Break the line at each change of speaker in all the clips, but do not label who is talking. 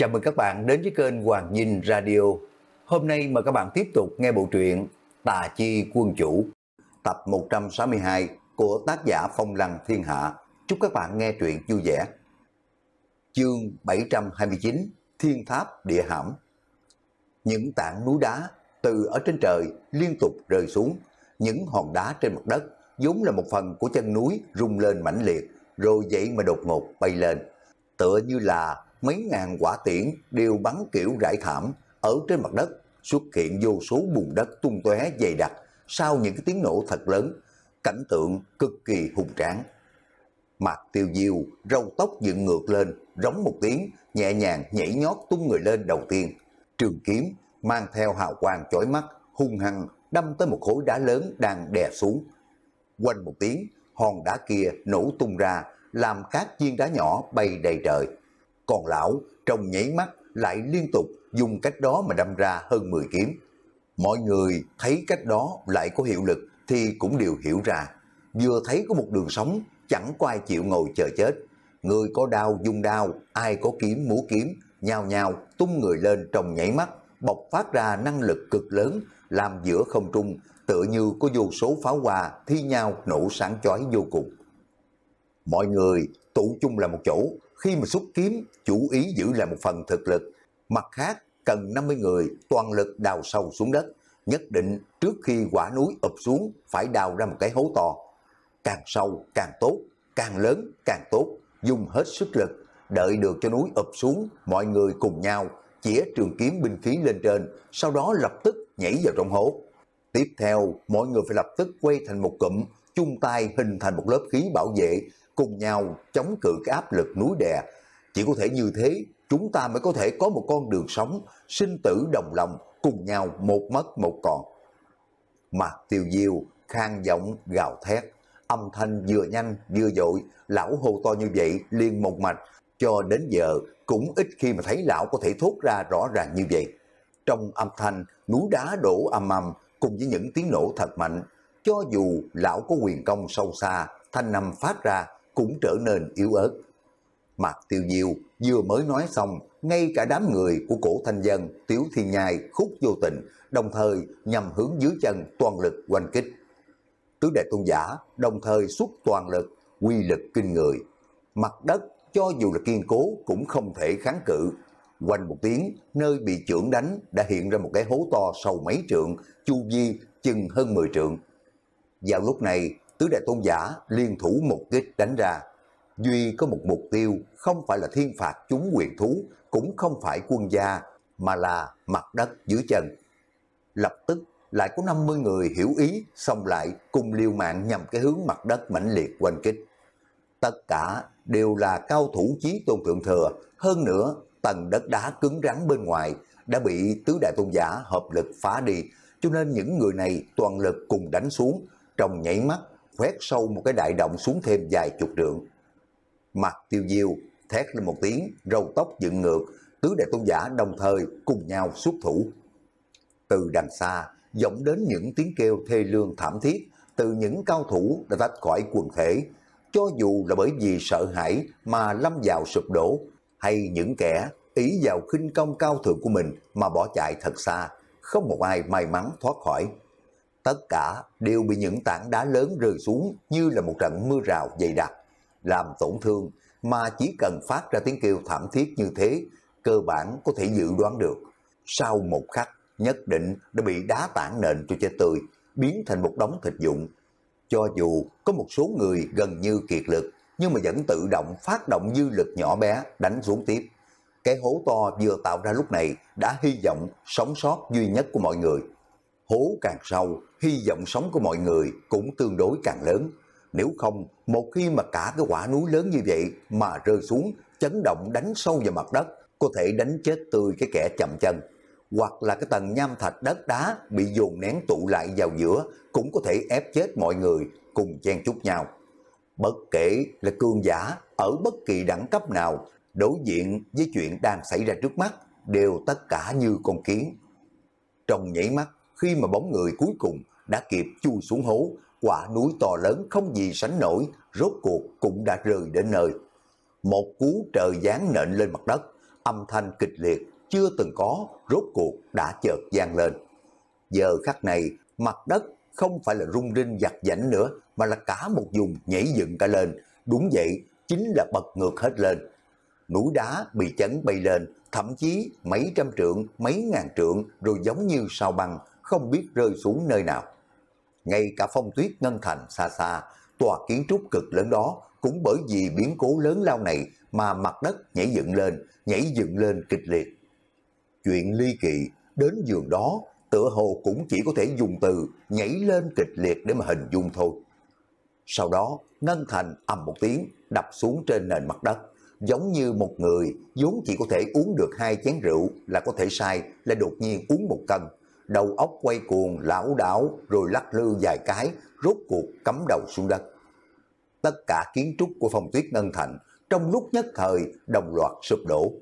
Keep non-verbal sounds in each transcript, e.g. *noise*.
Chào mừng các bạn đến với kênh Hoàng Dinh Radio. Hôm nay mời các bạn tiếp tục nghe bộ truyện Tà Chi Quân Chủ, tập 162 của tác giả Phong Lăng Thiên Hạ. Chúc các bạn nghe truyện vui vẻ. Chương 729 Thiên Tháp Địa Hãm Những tảng núi đá từ ở trên trời liên tục rơi xuống, những hòn đá trên mặt đất vốn là một phần của chân núi rung lên mãnh liệt, rồi dậy mà đột ngột bay lên, tựa như là mấy ngàn quả tiễn đều bắn kiểu rải thảm ở trên mặt đất, xuất hiện vô số bùn đất tung tóe dày đặc sau những cái tiếng nổ thật lớn, cảnh tượng cực kỳ hùng tráng. mặt tiêu diêu, râu tóc dựng ngược lên, rống một tiếng, nhẹ nhàng nhảy nhót tung người lên đầu tiên. Trường kiếm mang theo hào quang chói mắt, hung hăng đâm tới một khối đá lớn đang đè xuống. Quanh một tiếng, hòn đá kia nổ tung ra, làm các viên đá nhỏ bay đầy trời còn lão trong nhảy mắt lại liên tục dùng cách đó mà đâm ra hơn 10 kiếm. Mọi người thấy cách đó lại có hiệu lực thì cũng đều hiểu ra. Vừa thấy có một đường sống, chẳng có ai chịu ngồi chờ chết. Người có đao dùng đao, ai có kiếm múa kiếm, nhào nhào tung người lên trong nhảy mắt, bộc phát ra năng lực cực lớn, làm giữa không trung, tựa như có vô số pháo hoa thi nhau nổ sáng chói vô cùng. Mọi người tụ chung là một chỗ, khi mà xuất kiếm chủ ý giữ lại một phần thực lực, mặt khác cần 50 người toàn lực đào sâu xuống đất, nhất định trước khi quả núi ụp xuống phải đào ra một cái hố to. Càng sâu càng tốt, càng lớn càng tốt, dùng hết sức lực, đợi được cho núi ụp xuống, mọi người cùng nhau chĩa trường kiếm binh khí lên trên, sau đó lập tức nhảy vào trong hố. Tiếp theo, mọi người phải lập tức quay thành một cụm, chung tay hình thành một lớp khí bảo vệ, cùng nhau chống cự cái áp lực núi đè. Chỉ có thể như thế, chúng ta mới có thể có một con đường sống, sinh tử đồng lòng, cùng nhau một mất một còn. Mặt tiêu diêu, khang giọng gào thét, âm thanh vừa nhanh vừa dội, lão hô to như vậy liền một mạch, cho đến giờ cũng ít khi mà thấy lão có thể thốt ra rõ ràng như vậy. Trong âm thanh, núi đá đổ âm âm cùng với những tiếng nổ thật mạnh, cho dù lão có quyền công sâu xa, thanh nằm phát ra cũng trở nên yếu ớt. Mạc Tiêu Diêu vừa mới nói xong, ngay cả đám người của cổ thanh dân, Tiếu Thiên Nhai, Khúc Vô Tình, đồng thời nhằm hướng dưới chân toàn lực quanh kích. Tứ đại tôn giả đồng thời xuất toàn lực, quy lực kinh người. Mặt đất cho dù là kiên cố cũng không thể kháng cự. Quanh một tiếng, nơi bị trưởng đánh đã hiện ra một cái hố to sâu mấy trượng, chu vi chừng hơn 10 trượng. Vào lúc này, tứ đại tôn giả liên thủ một kích đánh ra. Duy có một mục tiêu không phải là thiên phạt chúng quyền thú, cũng không phải quân gia, mà là mặt đất dưới chân. Lập tức lại có 50 người hiểu ý, xong lại cùng liều mạng nhằm cái hướng mặt đất mãnh liệt quanh kích. Tất cả đều là cao thủ chí tôn thượng thừa, hơn nữa tầng đất đá cứng rắn bên ngoài đã bị tứ đại tôn giả hợp lực phá đi, cho nên những người này toàn lực cùng đánh xuống, trong nhảy mắt khoét sâu một cái đại động xuống thêm vài chục trượng. Mặt tiêu diêu thét lên một tiếng, râu tóc dựng ngược, tứ đại tôn giả đồng thời cùng nhau xuất thủ. Từ đằng xa, vọng đến những tiếng kêu thê lương thảm thiết từ những cao thủ đã tách khỏi quần thể, cho dù là bởi vì sợ hãi mà lâm vào sụp đổ, hay những kẻ ý vào khinh công cao thượng của mình mà bỏ chạy thật xa, không một ai may mắn thoát khỏi. Tất cả đều bị những tảng đá lớn rơi xuống như là một trận mưa rào dày đặc, làm tổn thương mà chỉ cần phát ra tiếng kêu thảm thiết như thế, cơ bản có thể dự đoán được. Sau một khắc, nhất định đã bị đá tảng nền cho chết tươi, biến thành một đống thịt dụng. Cho dù có một số người gần như kiệt lực, nhưng mà vẫn tự động phát động dư lực nhỏ bé đánh xuống tiếp. Cái hố to vừa tạo ra lúc này đã hy vọng sống sót duy nhất của mọi người hố càng sâu, hy vọng sống của mọi người cũng tương đối càng lớn. Nếu không, một khi mà cả cái quả núi lớn như vậy mà rơi xuống, chấn động đánh sâu vào mặt đất, có thể đánh chết tươi cái kẻ chậm chân. Hoặc là cái tầng nham thạch đất đá bị dồn nén tụ lại vào giữa, cũng có thể ép chết mọi người cùng chen chúc nhau. Bất kể là cương giả ở bất kỳ đẳng cấp nào, đối diện với chuyện đang xảy ra trước mắt, đều tất cả như con kiến. Trong nhảy mắt, khi mà bóng người cuối cùng đã kịp chui xuống hố, quả núi to lớn không gì sánh nổi, rốt cuộc cũng đã rơi đến nơi. Một cú trời giáng nện lên mặt đất, âm thanh kịch liệt chưa từng có, rốt cuộc đã chợt gian lên. Giờ khắc này, mặt đất không phải là rung rinh giặt giảnh nữa, mà là cả một vùng nhảy dựng cả lên. Đúng vậy, chính là bật ngược hết lên. Núi đá bị chấn bay lên, thậm chí mấy trăm trượng, mấy ngàn trượng, rồi giống như sao băng, không biết rơi xuống nơi nào. Ngay cả phong tuyết ngân thành xa xa, tòa kiến trúc cực lớn đó cũng bởi vì biến cố lớn lao này mà mặt đất nhảy dựng lên, nhảy dựng lên kịch liệt. Chuyện ly kỳ đến giường đó tựa hồ cũng chỉ có thể dùng từ nhảy lên kịch liệt để mà hình dung thôi. Sau đó, Ngân Thành ầm một tiếng đập xuống trên nền mặt đất, giống như một người vốn chỉ có thể uống được hai chén rượu là có thể sai, lại đột nhiên uống một cân, đầu óc quay cuồng lão đảo rồi lắc lư vài cái, rốt cuộc cắm đầu xuống đất. Tất cả kiến trúc của phong tuyết ngân thành trong lúc nhất thời đồng loạt sụp đổ.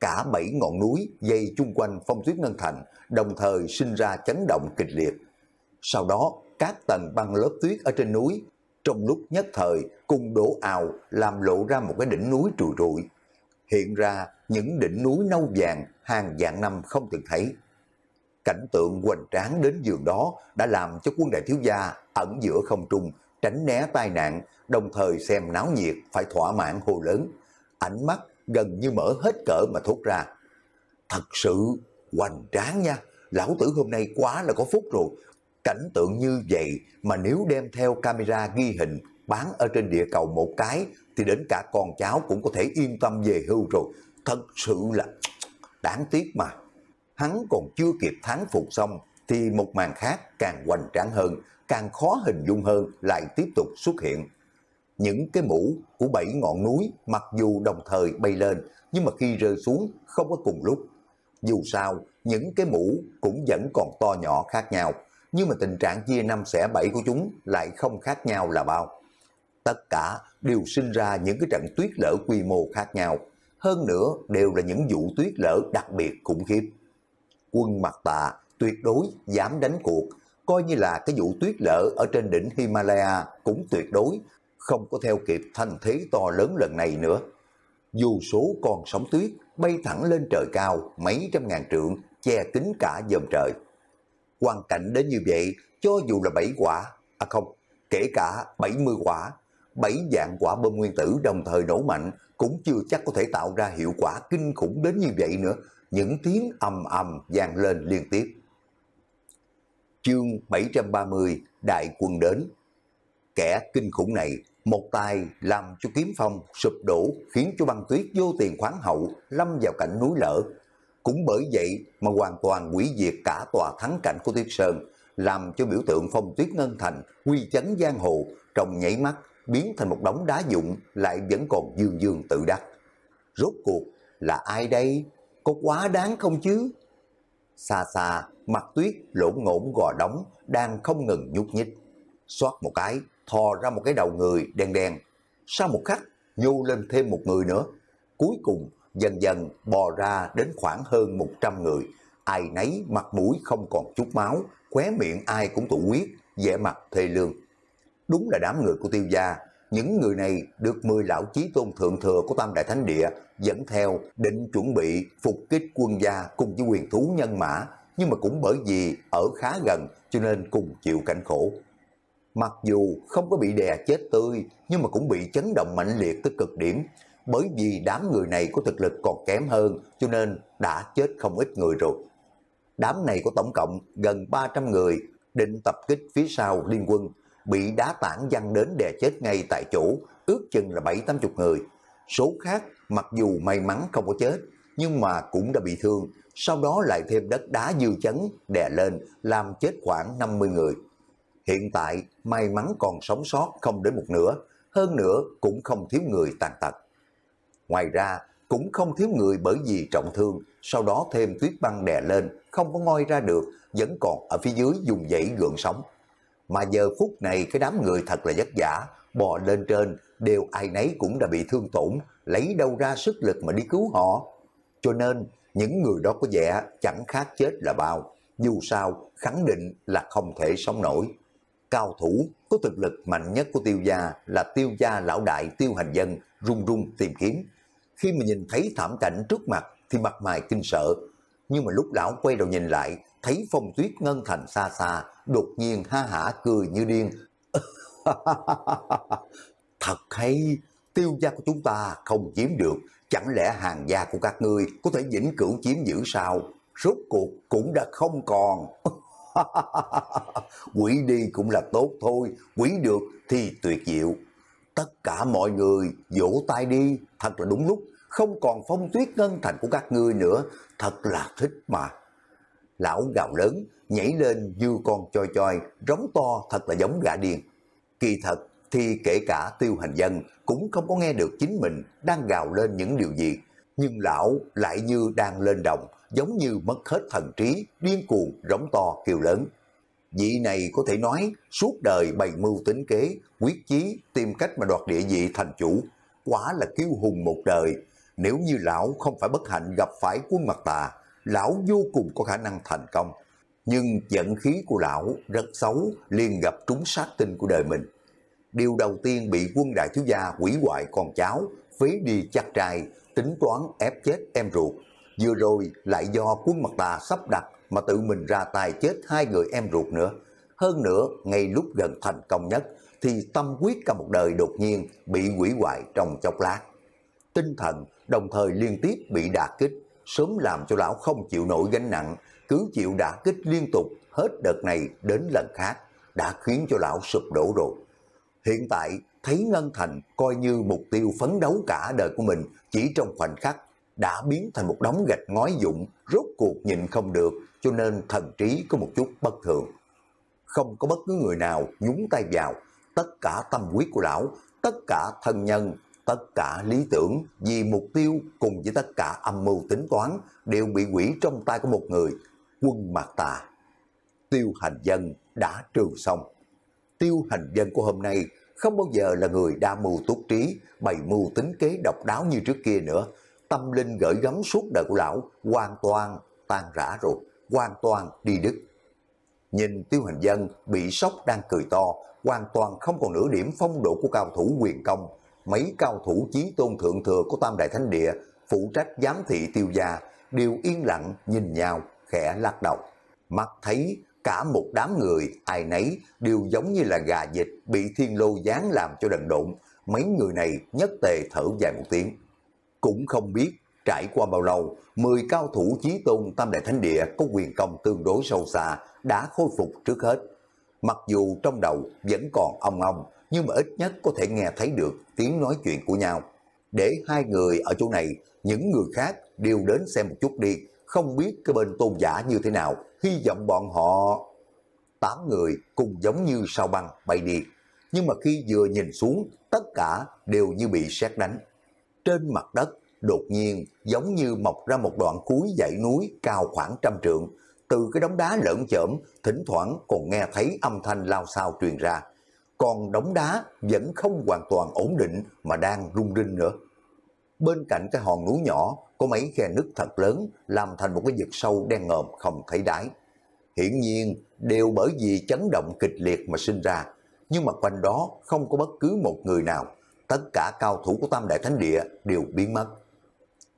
Cả bảy ngọn núi dây chung quanh phong tuyết ngân thành đồng thời sinh ra chấn động kịch liệt. Sau đó, các tầng băng lớp tuyết ở trên núi trong lúc nhất thời cùng đổ ào làm lộ ra một cái đỉnh núi trùi trụi. Hiện ra những đỉnh núi nâu vàng hàng dạng năm không từng thấy cảnh tượng hoành tráng đến giường đó đã làm cho quân đại thiếu gia ẩn giữa không trung, tránh né tai nạn, đồng thời xem náo nhiệt phải thỏa mãn hô lớn. Ánh mắt gần như mở hết cỡ mà thốt ra. Thật sự hoành tráng nha, lão tử hôm nay quá là có phúc rồi. Cảnh tượng như vậy mà nếu đem theo camera ghi hình bán ở trên địa cầu một cái thì đến cả con cháu cũng có thể yên tâm về hưu rồi. Thật sự là đáng tiếc mà hắn còn chưa kịp thắng phục xong thì một màn khác càng hoành tráng hơn, càng khó hình dung hơn lại tiếp tục xuất hiện. Những cái mũ của bảy ngọn núi mặc dù đồng thời bay lên nhưng mà khi rơi xuống không có cùng lúc. Dù sao, những cái mũ cũng vẫn còn to nhỏ khác nhau, nhưng mà tình trạng chia năm xẻ bảy của chúng lại không khác nhau là bao. Tất cả đều sinh ra những cái trận tuyết lở quy mô khác nhau, hơn nữa đều là những vụ tuyết lở đặc biệt khủng khiếp quân mặt tạ tuyệt đối dám đánh cuộc, coi như là cái vụ tuyết lở ở trên đỉnh Himalaya cũng tuyệt đối, không có theo kịp thành thế to lớn lần này nữa. Dù số con sóng tuyết bay thẳng lên trời cao mấy trăm ngàn trượng, che kín cả dòm trời. hoàn cảnh đến như vậy, cho dù là bảy quả, à không, kể cả 70 quả, bảy dạng quả bom nguyên tử đồng thời nổ mạnh cũng chưa chắc có thể tạo ra hiệu quả kinh khủng đến như vậy nữa, những tiếng ầm ầm vang lên liên tiếp. Chương 730 Đại quân đến Kẻ kinh khủng này một tài làm cho kiếm phong sụp đổ khiến cho băng tuyết vô tiền khoáng hậu lâm vào cảnh núi lở. Cũng bởi vậy mà hoàn toàn quỷ diệt cả tòa thắng cảnh của Tuyết Sơn, làm cho biểu tượng phong tuyết ngân thành, quy chấn giang hồ, trong nhảy mắt biến thành một đống đá dụng lại vẫn còn dương dương tự đắc. Rốt cuộc là ai đây? có quá đáng không chứ? Xa xa, mặt tuyết lỗ ngỗng gò đóng, đang không ngừng nhúc nhích. Xoát một cái, thò ra một cái đầu người đen đen. Sau một khắc, nhô lên thêm một người nữa. Cuối cùng, dần dần bò ra đến khoảng hơn 100 người. Ai nấy mặt mũi không còn chút máu, khóe miệng ai cũng tụ huyết, vẻ mặt thê lương. Đúng là đám người của tiêu gia những người này được 10 lão chí tôn thượng thừa của Tam Đại Thánh Địa dẫn theo định chuẩn bị phục kích quân gia cùng với quyền thú nhân mã, nhưng mà cũng bởi vì ở khá gần cho nên cùng chịu cảnh khổ. Mặc dù không có bị đè chết tươi, nhưng mà cũng bị chấn động mạnh liệt tới cực điểm, bởi vì đám người này có thực lực còn kém hơn cho nên đã chết không ít người rồi. Đám này có tổng cộng gần 300 người định tập kích phía sau liên quân bị đá tảng văng đến đè chết ngay tại chỗ, ước chừng là bảy tám chục người. Số khác mặc dù may mắn không có chết, nhưng mà cũng đã bị thương, sau đó lại thêm đất đá dư chấn đè lên làm chết khoảng 50 người. Hiện tại may mắn còn sống sót không đến một nửa, hơn nữa cũng không thiếu người tàn tật. Ngoài ra cũng không thiếu người bởi vì trọng thương, sau đó thêm tuyết băng đè lên, không có ngoi ra được, vẫn còn ở phía dưới dùng dãy gượng sống mà giờ phút này cái đám người thật là vất vả, bò lên trên, đều ai nấy cũng đã bị thương tổn, lấy đâu ra sức lực mà đi cứu họ. Cho nên, những người đó có vẻ chẳng khác chết là bao, dù sao khẳng định là không thể sống nổi. Cao thủ có thực lực mạnh nhất của tiêu gia là tiêu gia lão đại tiêu hành dân, run run tìm kiếm. Khi mà nhìn thấy thảm cảnh trước mặt thì mặt mày kinh sợ, nhưng mà lúc lão quay đầu nhìn lại thấy phong tuyết ngân thành xa xa, đột nhiên ha hả cười như điên. *laughs* Thật hay, tiêu gia của chúng ta không chiếm được, chẳng lẽ hàng gia của các ngươi có thể vĩnh cửu chiếm giữ sao? Rốt cuộc cũng đã không còn. *laughs* quỷ đi cũng là tốt thôi, quỷ được thì tuyệt diệu. Tất cả mọi người vỗ tay đi, thật là đúng lúc, không còn phong tuyết ngân thành của các ngươi nữa, thật là thích mà lão gào lớn, nhảy lên như con choi choi, rống to thật là giống gã điên. Kỳ thật thì kể cả tiêu hành dân cũng không có nghe được chính mình đang gào lên những điều gì, nhưng lão lại như đang lên đồng, giống như mất hết thần trí, điên cuồng, rống to, kêu lớn. Vị này có thể nói suốt đời bày mưu tính kế, quyết chí tìm cách mà đoạt địa vị thành chủ, quá là kiêu hùng một đời. Nếu như lão không phải bất hạnh gặp phải quân mặt tà, lão vô cùng có khả năng thành công. Nhưng vận khí của lão rất xấu, liền gặp trúng sát tinh của đời mình. Điều đầu tiên bị quân đại thiếu gia hủy hoại con cháu, phí đi chắc trai, tính toán ép chết em ruột. Vừa rồi lại do quân mặt ta sắp đặt mà tự mình ra tay chết hai người em ruột nữa. Hơn nữa, ngay lúc gần thành công nhất, thì tâm quyết cả một đời đột nhiên bị hủy hoại trong chốc lát. Tinh thần đồng thời liên tiếp bị đà kích, sớm làm cho lão không chịu nổi gánh nặng, cứ chịu đả kích liên tục hết đợt này đến lần khác, đã khiến cho lão sụp đổ rồi. Hiện tại, thấy Ngân Thành coi như mục tiêu phấn đấu cả đời của mình chỉ trong khoảnh khắc, đã biến thành một đống gạch ngói dụng, rốt cuộc nhìn không được, cho nên thần trí có một chút bất thường. Không có bất cứ người nào nhúng tay vào, tất cả tâm huyết của lão, tất cả thân nhân tất cả lý tưởng vì mục tiêu cùng với tất cả âm mưu tính toán đều bị quỷ trong tay của một người, quân mạc tà. Tiêu hành dân đã trừ xong. Tiêu hành dân của hôm nay không bao giờ là người đa mưu túc trí, bày mưu tính kế độc đáo như trước kia nữa. Tâm linh gửi gắm suốt đời của lão hoàn toàn tan rã rồi, hoàn toàn đi đứt. Nhìn tiêu hành dân bị sốc đang cười to, hoàn toàn không còn nửa điểm phong độ của cao thủ quyền công, mấy cao thủ chí tôn thượng thừa của Tam Đại Thánh Địa phụ trách giám thị tiêu gia đều yên lặng nhìn nhau, khẽ lắc đầu. Mắt thấy cả một đám người ai nấy đều giống như là gà dịch bị thiên lô gián làm cho đần độn, mấy người này nhất tề thở dài một tiếng. Cũng không biết trải qua bao lâu, 10 cao thủ chí tôn Tam Đại Thánh Địa có quyền công tương đối sâu xa đã khôi phục trước hết. Mặc dù trong đầu vẫn còn ong ong, nhưng mà ít nhất có thể nghe thấy được tiếng nói chuyện của nhau. Để hai người ở chỗ này, những người khác đều đến xem một chút đi, không biết cái bên tôn giả như thế nào, hy vọng bọn họ... Tám người cùng giống như sao băng bay đi, nhưng mà khi vừa nhìn xuống, tất cả đều như bị sét đánh. Trên mặt đất, đột nhiên giống như mọc ra một đoạn cuối dãy núi cao khoảng trăm trượng, từ cái đống đá lợn chởm, thỉnh thoảng còn nghe thấy âm thanh lao sao truyền ra còn đống đá vẫn không hoàn toàn ổn định mà đang rung rinh nữa. Bên cạnh cái hòn núi nhỏ có mấy khe nứt thật lớn làm thành một cái vực sâu đen ngòm không thấy đáy. Hiển nhiên đều bởi vì chấn động kịch liệt mà sinh ra, nhưng mà quanh đó không có bất cứ một người nào. Tất cả cao thủ của Tam Đại Thánh Địa đều biến mất.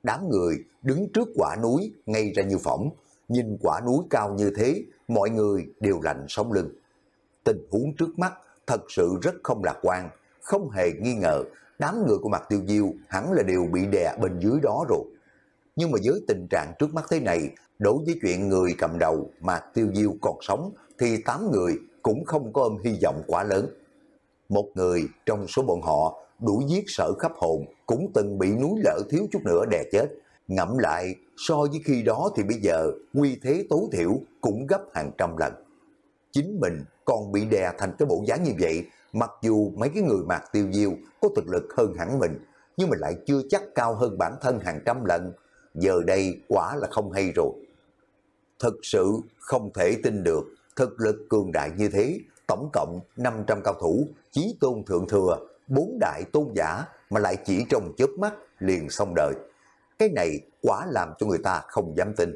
Đám người đứng trước quả núi ngay ra như phỏng, nhìn quả núi cao như thế, mọi người đều lạnh sống lưng. Tình huống trước mắt thật sự rất không lạc quan, không hề nghi ngờ đám người của mặt tiêu diêu hẳn là đều bị đè bên dưới đó rồi. Nhưng mà với tình trạng trước mắt thế này, đối với chuyện người cầm đầu mặt tiêu diêu còn sống thì tám người cũng không có ôm hy vọng quá lớn. Một người trong số bọn họ đủ giết sợ khắp hồn cũng từng bị núi lỡ thiếu chút nữa đè chết. Ngẫm lại so với khi đó thì bây giờ quy thế tối thiểu cũng gấp hàng trăm lần chính mình còn bị đè thành cái bộ dáng như vậy, mặc dù mấy cái người mạc tiêu diêu có thực lực hơn hẳn mình, nhưng mà lại chưa chắc cao hơn bản thân hàng trăm lần. Giờ đây quả là không hay rồi. Thực sự không thể tin được, thực lực cường đại như thế, tổng cộng 500 cao thủ, chí tôn thượng thừa, bốn đại tôn giả mà lại chỉ trong chớp mắt liền xong đời. Cái này quá làm cho người ta không dám tin.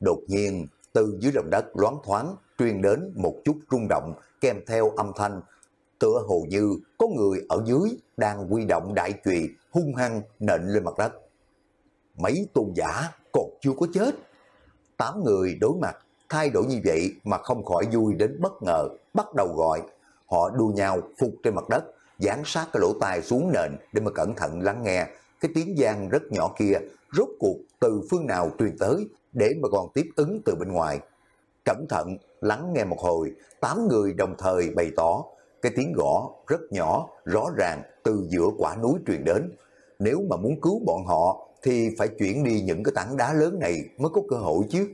Đột nhiên, từ dưới lòng đất loáng thoáng truyền đến một chút rung động kèm theo âm thanh. Tựa hồ như có người ở dưới đang quy động đại chùy hung hăng nện lên mặt đất. Mấy tôn giả còn chưa có chết. Tám người đối mặt thay đổi như vậy mà không khỏi vui đến bất ngờ, bắt đầu gọi. Họ đua nhau phục trên mặt đất, dán sát cái lỗ tai xuống nền để mà cẩn thận lắng nghe. Cái tiếng giang rất nhỏ kia, rốt cuộc từ phương nào truyền tới để mà còn tiếp ứng từ bên ngoài. Cẩn thận, lắng nghe một hồi, tám người đồng thời bày tỏ, cái tiếng gõ rất nhỏ, rõ ràng từ giữa quả núi truyền đến. Nếu mà muốn cứu bọn họ thì phải chuyển đi những cái tảng đá lớn này mới có cơ hội chứ.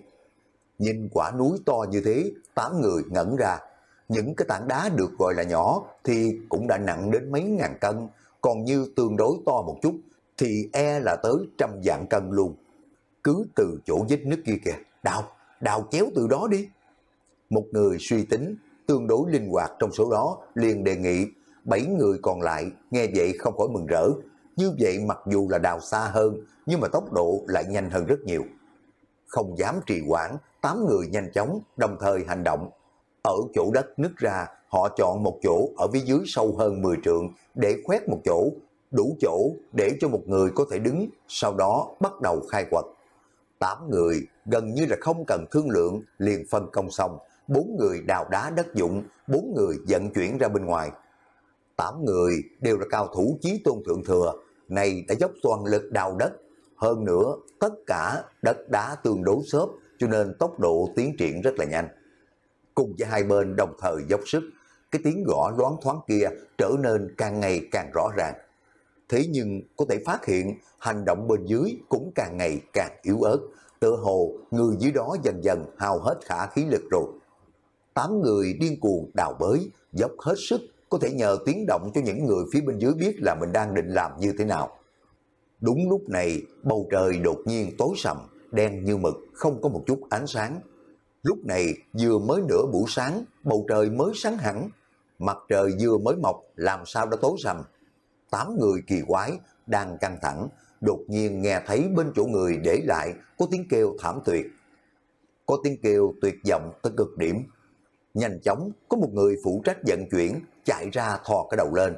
Nhìn quả núi to như thế, tám người ngẩn ra. Những cái tảng đá được gọi là nhỏ thì cũng đã nặng đến mấy ngàn cân, còn như tương đối to một chút thì e là tới trăm vạn cân luôn. Cứ từ chỗ vết nước kia kìa, đào, đào chéo từ đó đi một người suy tính, tương đối linh hoạt trong số đó liền đề nghị, bảy người còn lại nghe vậy không khỏi mừng rỡ. Như vậy mặc dù là đào xa hơn, nhưng mà tốc độ lại nhanh hơn rất nhiều. Không dám trì hoãn, tám người nhanh chóng, đồng thời hành động. Ở chỗ đất nứt ra, họ chọn một chỗ ở phía dưới sâu hơn 10 trượng để khoét một chỗ, đủ chỗ để cho một người có thể đứng, sau đó bắt đầu khai quật. Tám người gần như là không cần thương lượng liền phân công xong, bốn người đào đá đất dụng, bốn người vận chuyển ra bên ngoài. Tám người đều là cao thủ chí tôn thượng thừa, này đã dốc toàn lực đào đất. Hơn nữa, tất cả đất đá tương đối xốp, cho nên tốc độ tiến triển rất là nhanh. Cùng với hai bên đồng thời dốc sức, cái tiếng gõ loáng thoáng kia trở nên càng ngày càng rõ ràng. Thế nhưng có thể phát hiện hành động bên dưới cũng càng ngày càng yếu ớt, tựa hồ người dưới đó dần dần hao hết khả khí lực rồi tám người điên cuồng đào bới, dốc hết sức, có thể nhờ tiếng động cho những người phía bên dưới biết là mình đang định làm như thế nào. Đúng lúc này, bầu trời đột nhiên tối sầm, đen như mực, không có một chút ánh sáng. Lúc này, vừa mới nửa buổi sáng, bầu trời mới sáng hẳn. Mặt trời vừa mới mọc, làm sao đã tối sầm. Tám người kỳ quái, đang căng thẳng, đột nhiên nghe thấy bên chỗ người để lại có tiếng kêu thảm tuyệt. Có tiếng kêu tuyệt vọng tới cực điểm, Nhanh chóng có một người phụ trách vận chuyển chạy ra thò cái đầu lên.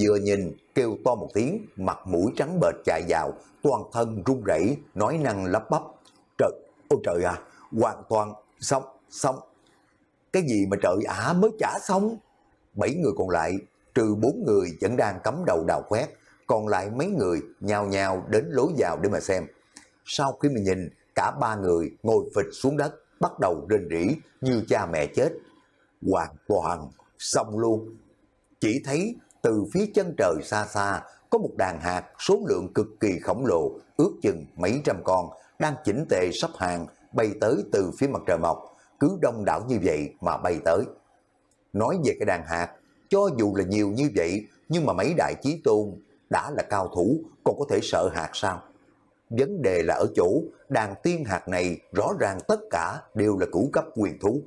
Vừa nhìn kêu to một tiếng, mặt mũi trắng bệt chạy vào, toàn thân run rẩy nói năng lắp bắp. Trời, ôi trời à, hoàn toàn xong, xong. Cái gì mà trời ả mới trả xong? Bảy người còn lại, trừ bốn người vẫn đang cắm đầu đào khoét, còn lại mấy người nhào nhào đến lối vào để mà xem. Sau khi mình nhìn, cả ba người ngồi phịch xuống đất, bắt đầu rên rỉ như cha mẹ chết. Hoàn toàn, xong luôn. Chỉ thấy từ phía chân trời xa xa có một đàn hạt số lượng cực kỳ khổng lồ, ước chừng mấy trăm con, đang chỉnh tề sắp hàng bay tới từ phía mặt trời mọc, cứ đông đảo như vậy mà bay tới. Nói về cái đàn hạt, cho dù là nhiều như vậy, nhưng mà mấy đại chí tôn đã là cao thủ còn có thể sợ hạt sao? Vấn đề là ở chỗ, đàn tiên hạt này rõ ràng tất cả đều là cửu cấp quyền thú.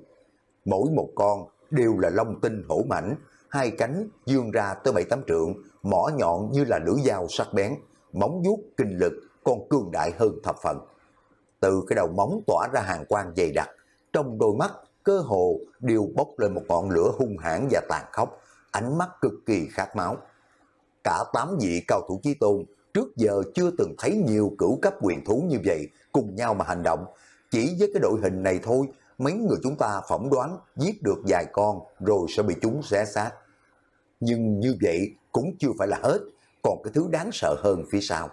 Mỗi một con đều là long tinh hổ mảnh, hai cánh dương ra tới bảy tám trượng, mỏ nhọn như là lưỡi dao sắc bén, móng vuốt kinh lực còn cường đại hơn thập phần. Từ cái đầu móng tỏa ra hàng quang dày đặc, trong đôi mắt cơ hồ đều bốc lên một ngọn lửa hung hãn và tàn khốc, ánh mắt cực kỳ khát máu. Cả tám vị cao thủ chí tôn trước giờ chưa từng thấy nhiều cửu cấp quyền thú như vậy cùng nhau mà hành động. Chỉ với cái đội hình này thôi, mấy người chúng ta phỏng đoán giết được vài con rồi sẽ bị chúng xé xác. Nhưng như vậy cũng chưa phải là hết, còn cái thứ đáng sợ hơn phía sau.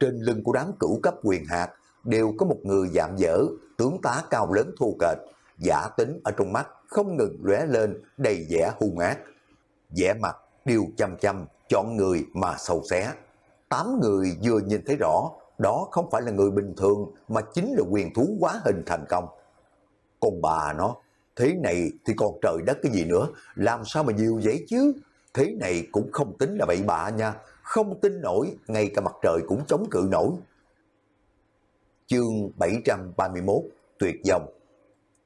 Trên lưng của đám cửu cấp quyền hạt đều có một người dạng dở, tướng tá cao lớn thô kệch, giả tính ở trong mắt không ngừng lóe lên đầy vẻ hung ác. Vẻ mặt, điều chăm chăm, chọn người mà sầu xé tám người vừa nhìn thấy rõ, đó không phải là người bình thường mà chính là quyền thú quá hình thành công. Còn bà nó, thế này thì còn trời đất cái gì nữa, làm sao mà nhiều vậy chứ? Thế này cũng không tính là bậy bạ nha, không tin nổi, ngay cả mặt trời cũng chống cự nổi. Chương 731 Tuyệt vọng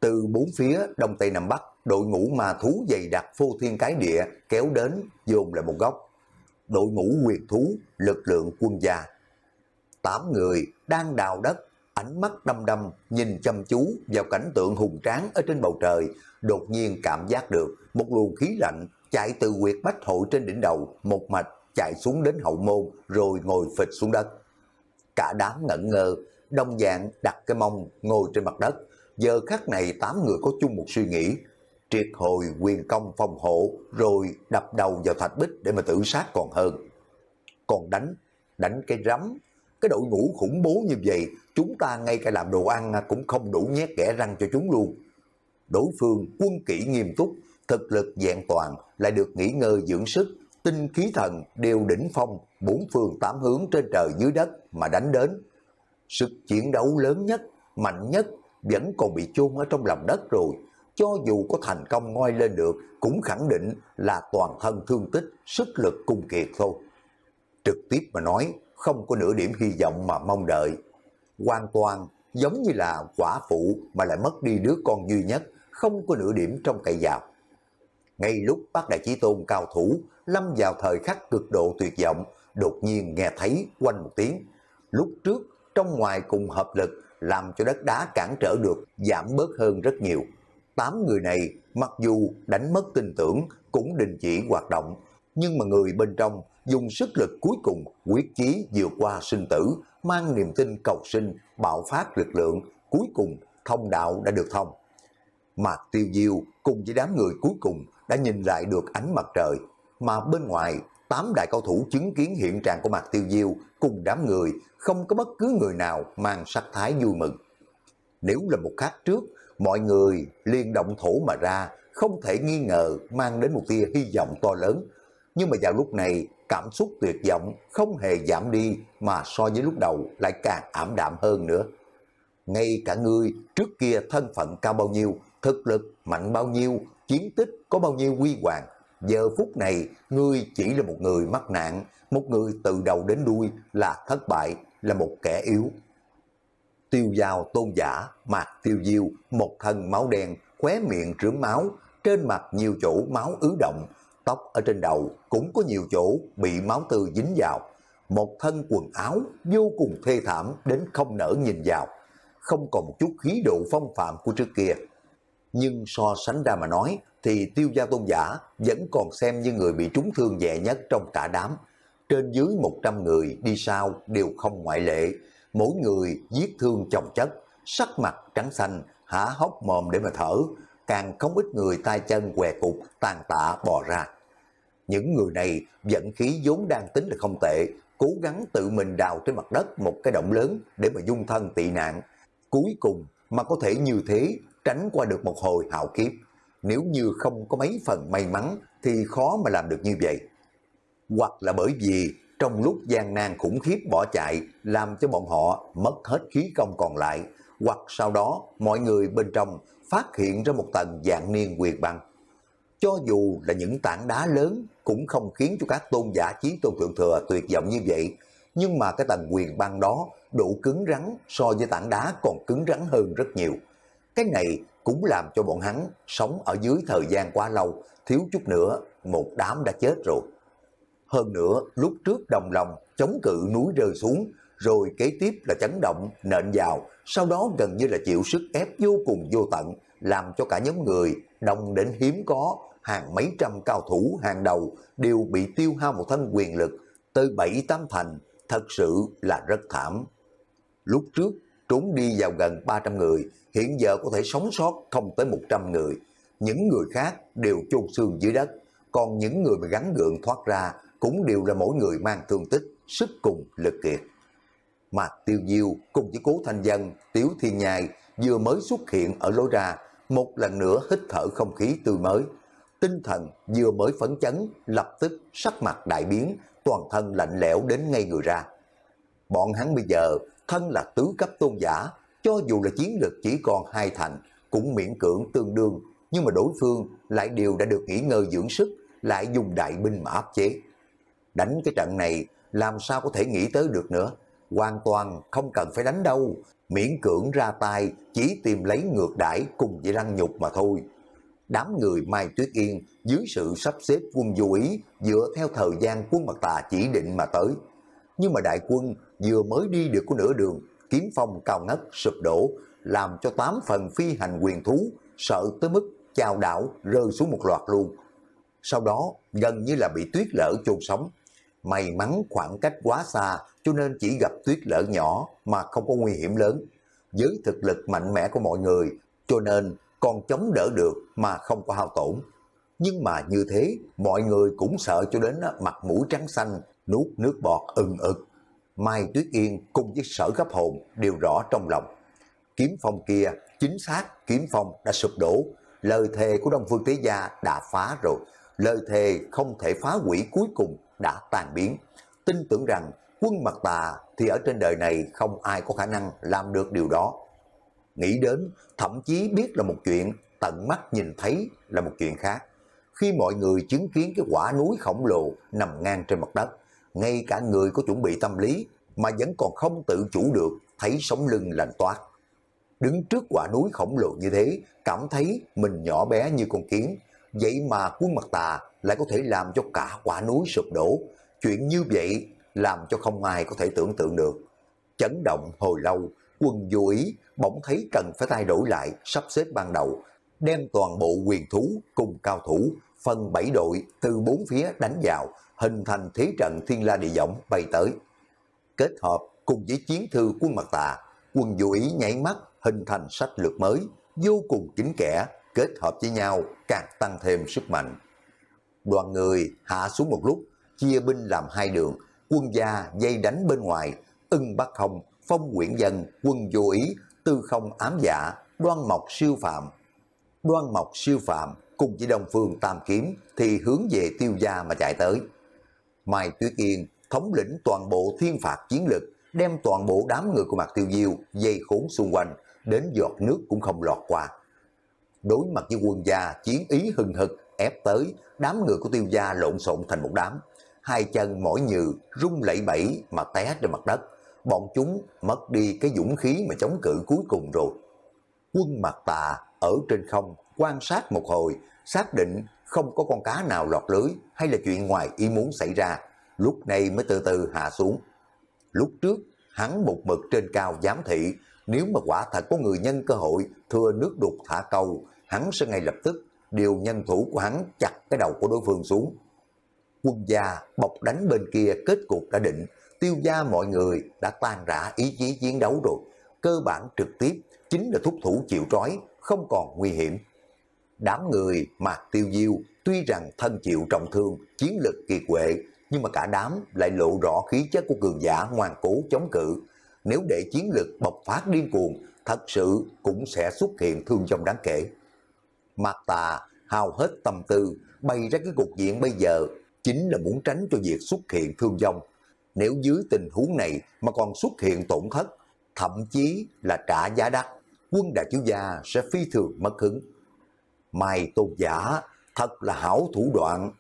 Từ bốn phía Đông Tây Nam Bắc, đội ngũ ma thú dày đặc phô thiên cái địa kéo đến dồn lại một góc đội ngũ quyền thú, lực lượng quân gia. Tám người đang đào đất, ánh mắt đăm đăm nhìn chăm chú vào cảnh tượng hùng tráng ở trên bầu trời, đột nhiên cảm giác được một luồng khí lạnh chạy từ quyệt bách hội trên đỉnh đầu, một mạch chạy xuống đến hậu môn rồi ngồi phịch xuống đất. Cả đám ngẩn ngơ, đông dạng đặt cái mông ngồi trên mặt đất, giờ khắc này tám người có chung một suy nghĩ, triệt hồi quyền công phòng hộ rồi đập đầu vào thạch bích để mà tự sát còn hơn. Còn đánh, đánh cái rắm, cái đội ngũ khủng bố như vậy, chúng ta ngay cả làm đồ ăn cũng không đủ nhét kẻ răng cho chúng luôn. Đối phương quân kỹ nghiêm túc, thực lực dạng toàn, lại được nghỉ ngơi dưỡng sức, tinh khí thần đều đỉnh phong, bốn phương tám hướng trên trời dưới đất mà đánh đến. Sức chiến đấu lớn nhất, mạnh nhất vẫn còn bị chôn ở trong lòng đất rồi cho dù có thành công ngoi lên được, cũng khẳng định là toàn thân thương tích, sức lực cung kiệt thôi. Trực tiếp mà nói, không có nửa điểm hy vọng mà mong đợi. Hoàn toàn giống như là quả phụ mà lại mất đi đứa con duy nhất, không có nửa điểm trong cậy vào. Ngay lúc bác đại chí tôn cao thủ lâm vào thời khắc cực độ tuyệt vọng, đột nhiên nghe thấy quanh một tiếng. Lúc trước, trong ngoài cùng hợp lực làm cho đất đá cản trở được, giảm bớt hơn rất nhiều tám người này mặc dù đánh mất tin tưởng cũng đình chỉ hoạt động, nhưng mà người bên trong dùng sức lực cuối cùng quyết chí vượt qua sinh tử, mang niềm tin cầu sinh, bạo phát lực lượng, cuối cùng thông đạo đã được thông. Mạc Tiêu Diêu cùng với đám người cuối cùng đã nhìn lại được ánh mặt trời, mà bên ngoài tám đại cao thủ chứng kiến hiện trạng của Mạc Tiêu Diêu cùng đám người không có bất cứ người nào mang sắc thái vui mừng. Nếu là một khắc trước, Mọi người liền động thủ mà ra, không thể nghi ngờ mang đến một tia hy vọng to lớn. Nhưng mà vào lúc này, cảm xúc tuyệt vọng không hề giảm đi mà so với lúc đầu lại càng ảm đạm hơn nữa. Ngay cả ngươi trước kia thân phận cao bao nhiêu, thực lực mạnh bao nhiêu, chiến tích có bao nhiêu quy hoàng, giờ phút này ngươi chỉ là một người mắc nạn, một người từ đầu đến đuôi là thất bại, là một kẻ yếu, tiêu dao tôn giả, mặt tiêu diêu, một thân máu đen, khóe miệng trướng máu, trên mặt nhiều chỗ máu ứ động, tóc ở trên đầu cũng có nhiều chỗ bị máu tươi dính vào. Một thân quần áo vô cùng thê thảm đến không nở nhìn vào, không còn một chút khí độ phong phạm của trước kia. Nhưng so sánh ra mà nói thì tiêu gia tôn giả vẫn còn xem như người bị trúng thương nhẹ nhất trong cả đám. Trên dưới 100 người đi sau đều không ngoại lệ, mỗi người giết thương chồng chất, sắc mặt trắng xanh, há hốc mồm để mà thở, càng không ít người tay chân què cục, tàn tạ bò ra. Những người này vận khí vốn đang tính là không tệ, cố gắng tự mình đào trên mặt đất một cái động lớn để mà dung thân tị nạn. Cuối cùng mà có thể như thế tránh qua được một hồi hạo kiếp. Nếu như không có mấy phần may mắn thì khó mà làm được như vậy. Hoặc là bởi vì trong lúc gian nan khủng khiếp bỏ chạy làm cho bọn họ mất hết khí công còn lại, hoặc sau đó mọi người bên trong phát hiện ra một tầng dạng niên quyền băng. Cho dù là những tảng đá lớn cũng không khiến cho các tôn giả chí tôn thượng thừa tuyệt vọng như vậy, nhưng mà cái tầng quyền băng đó đủ cứng rắn so với tảng đá còn cứng rắn hơn rất nhiều. Cái này cũng làm cho bọn hắn sống ở dưới thời gian quá lâu, thiếu chút nữa một đám đã chết rồi. Hơn nữa, lúc trước đồng lòng chống cự núi rơi xuống, rồi kế tiếp là chấn động, nện vào, sau đó gần như là chịu sức ép vô cùng vô tận, làm cho cả nhóm người đông đến hiếm có, hàng mấy trăm cao thủ hàng đầu đều bị tiêu hao một thân quyền lực, tới bảy tám thành, thật sự là rất thảm. Lúc trước, trốn đi vào gần 300 người, hiện giờ có thể sống sót không tới 100 người. Những người khác đều chôn xương dưới đất, còn những người bị gắn gượng thoát ra cũng đều là mỗi người mang thương tích, sức cùng lực kiệt. Mà Tiêu Diêu cùng với Cố Thanh Dân, tiểu Thiên Nhai vừa mới xuất hiện ở lối ra, một lần nữa hít thở không khí tươi mới. Tinh thần vừa mới phấn chấn, lập tức sắc mặt đại biến, toàn thân lạnh lẽo đến ngay người ra. Bọn hắn bây giờ thân là tứ cấp tôn giả, cho dù là chiến lực chỉ còn hai thành, cũng miễn cưỡng tương đương, nhưng mà đối phương lại đều đã được nghỉ ngơi dưỡng sức, lại dùng đại binh mà áp chế đánh cái trận này làm sao có thể nghĩ tới được nữa. Hoàn toàn không cần phải đánh đâu, miễn cưỡng ra tay chỉ tìm lấy ngược đãi cùng với răng nhục mà thôi. Đám người Mai Tuyết Yên dưới sự sắp xếp quân du ý dựa theo thời gian quân mặt tà chỉ định mà tới. Nhưng mà đại quân vừa mới đi được có nửa đường, kiếm phong cao ngất sụp đổ, làm cho tám phần phi hành quyền thú sợ tới mức chào đảo rơi xuống một loạt luôn. Sau đó gần như là bị tuyết lở chôn sống may mắn khoảng cách quá xa cho nên chỉ gặp tuyết lở nhỏ mà không có nguy hiểm lớn. Với thực lực mạnh mẽ của mọi người cho nên còn chống đỡ được mà không có hao tổn. Nhưng mà như thế mọi người cũng sợ cho đến mặt mũi trắng xanh nuốt nước bọt ừng ực. Mai Tuyết Yên cùng với sở gấp hồn đều rõ trong lòng. Kiếm phong kia chính xác kiếm phong đã sụp đổ lời thề của Đông Phương Thế Gia đã phá rồi. Lời thề không thể phá quỷ cuối cùng đã tan biến. Tin tưởng rằng quân mặt tà thì ở trên đời này không ai có khả năng làm được điều đó. Nghĩ đến, thậm chí biết là một chuyện, tận mắt nhìn thấy là một chuyện khác. Khi mọi người chứng kiến cái quả núi khổng lồ nằm ngang trên mặt đất, ngay cả người có chuẩn bị tâm lý mà vẫn còn không tự chủ được, thấy sống lưng lạnh toát. Đứng trước quả núi khổng lồ như thế, cảm thấy mình nhỏ bé như con kiến, Vậy mà quân mặt tà lại có thể làm cho cả quả núi sụp đổ. Chuyện như vậy làm cho không ai có thể tưởng tượng được. Chấn động hồi lâu, quân vô ý bỗng thấy cần phải thay đổi lại sắp xếp ban đầu, đem toàn bộ quyền thú cùng cao thủ phân bảy đội từ bốn phía đánh vào, hình thành thế trận thiên la địa võng bay tới. Kết hợp cùng với chiến thư quân mặt tà, quân vô ý nhảy mắt hình thành sách lược mới, vô cùng kính kẻ, kết hợp với nhau càng tăng thêm sức mạnh. Đoàn người hạ xuống một lúc, chia binh làm hai đường, quân gia dây đánh bên ngoài, ưng bắc hồng, phong quyển dân, quân vô ý, tư không ám dạ, đoan mộc siêu phạm. Đoan mộc siêu phạm cùng với đồng Phương Tam Kiếm thì hướng về tiêu gia mà chạy tới. Mai Tuyết Yên thống lĩnh toàn bộ thiên phạt chiến lực, đem toàn bộ đám người của mặt tiêu diêu dây khốn xung quanh, đến giọt nước cũng không lọt qua đối mặt với quân gia chiến ý hừng hực ép tới, đám người của tiêu gia lộn xộn thành một đám. Hai chân mỏi nhừ rung lẩy bẩy mà té trên mặt đất. Bọn chúng mất đi cái dũng khí mà chống cự cuối cùng rồi. Quân mặt tà ở trên không quan sát một hồi, xác định không có con cá nào lọt lưới hay là chuyện ngoài ý muốn xảy ra. Lúc này mới từ từ hạ xuống. Lúc trước, hắn một mực trên cao giám thị, nếu mà quả thật có người nhân cơ hội thừa nước đục thả câu, hắn sẽ ngay lập tức điều nhân thủ của hắn chặt cái đầu của đối phương xuống. Quân gia bọc đánh bên kia kết cục đã định, tiêu gia mọi người đã tan rã ý chí chiến đấu rồi, cơ bản trực tiếp chính là thúc thủ chịu trói, không còn nguy hiểm. Đám người mà tiêu diêu tuy rằng thân chịu trọng thương, chiến lực kỳ quệ, nhưng mà cả đám lại lộ rõ khí chất của cường giả ngoan cố chống cự. Nếu để chiến lực bộc phát điên cuồng, thật sự cũng sẽ xuất hiện thương trong đáng kể. Mạc Tà hào hết tâm tư, bay ra cái cục diện bây giờ chính là muốn tránh cho việc xuất hiện thương vong. Nếu dưới tình huống này mà còn xuất hiện tổn thất, thậm chí là trả giá đắt, quân đại chiếu gia sẽ phi thường mất hứng. Mai tôn giả thật là hảo thủ đoạn.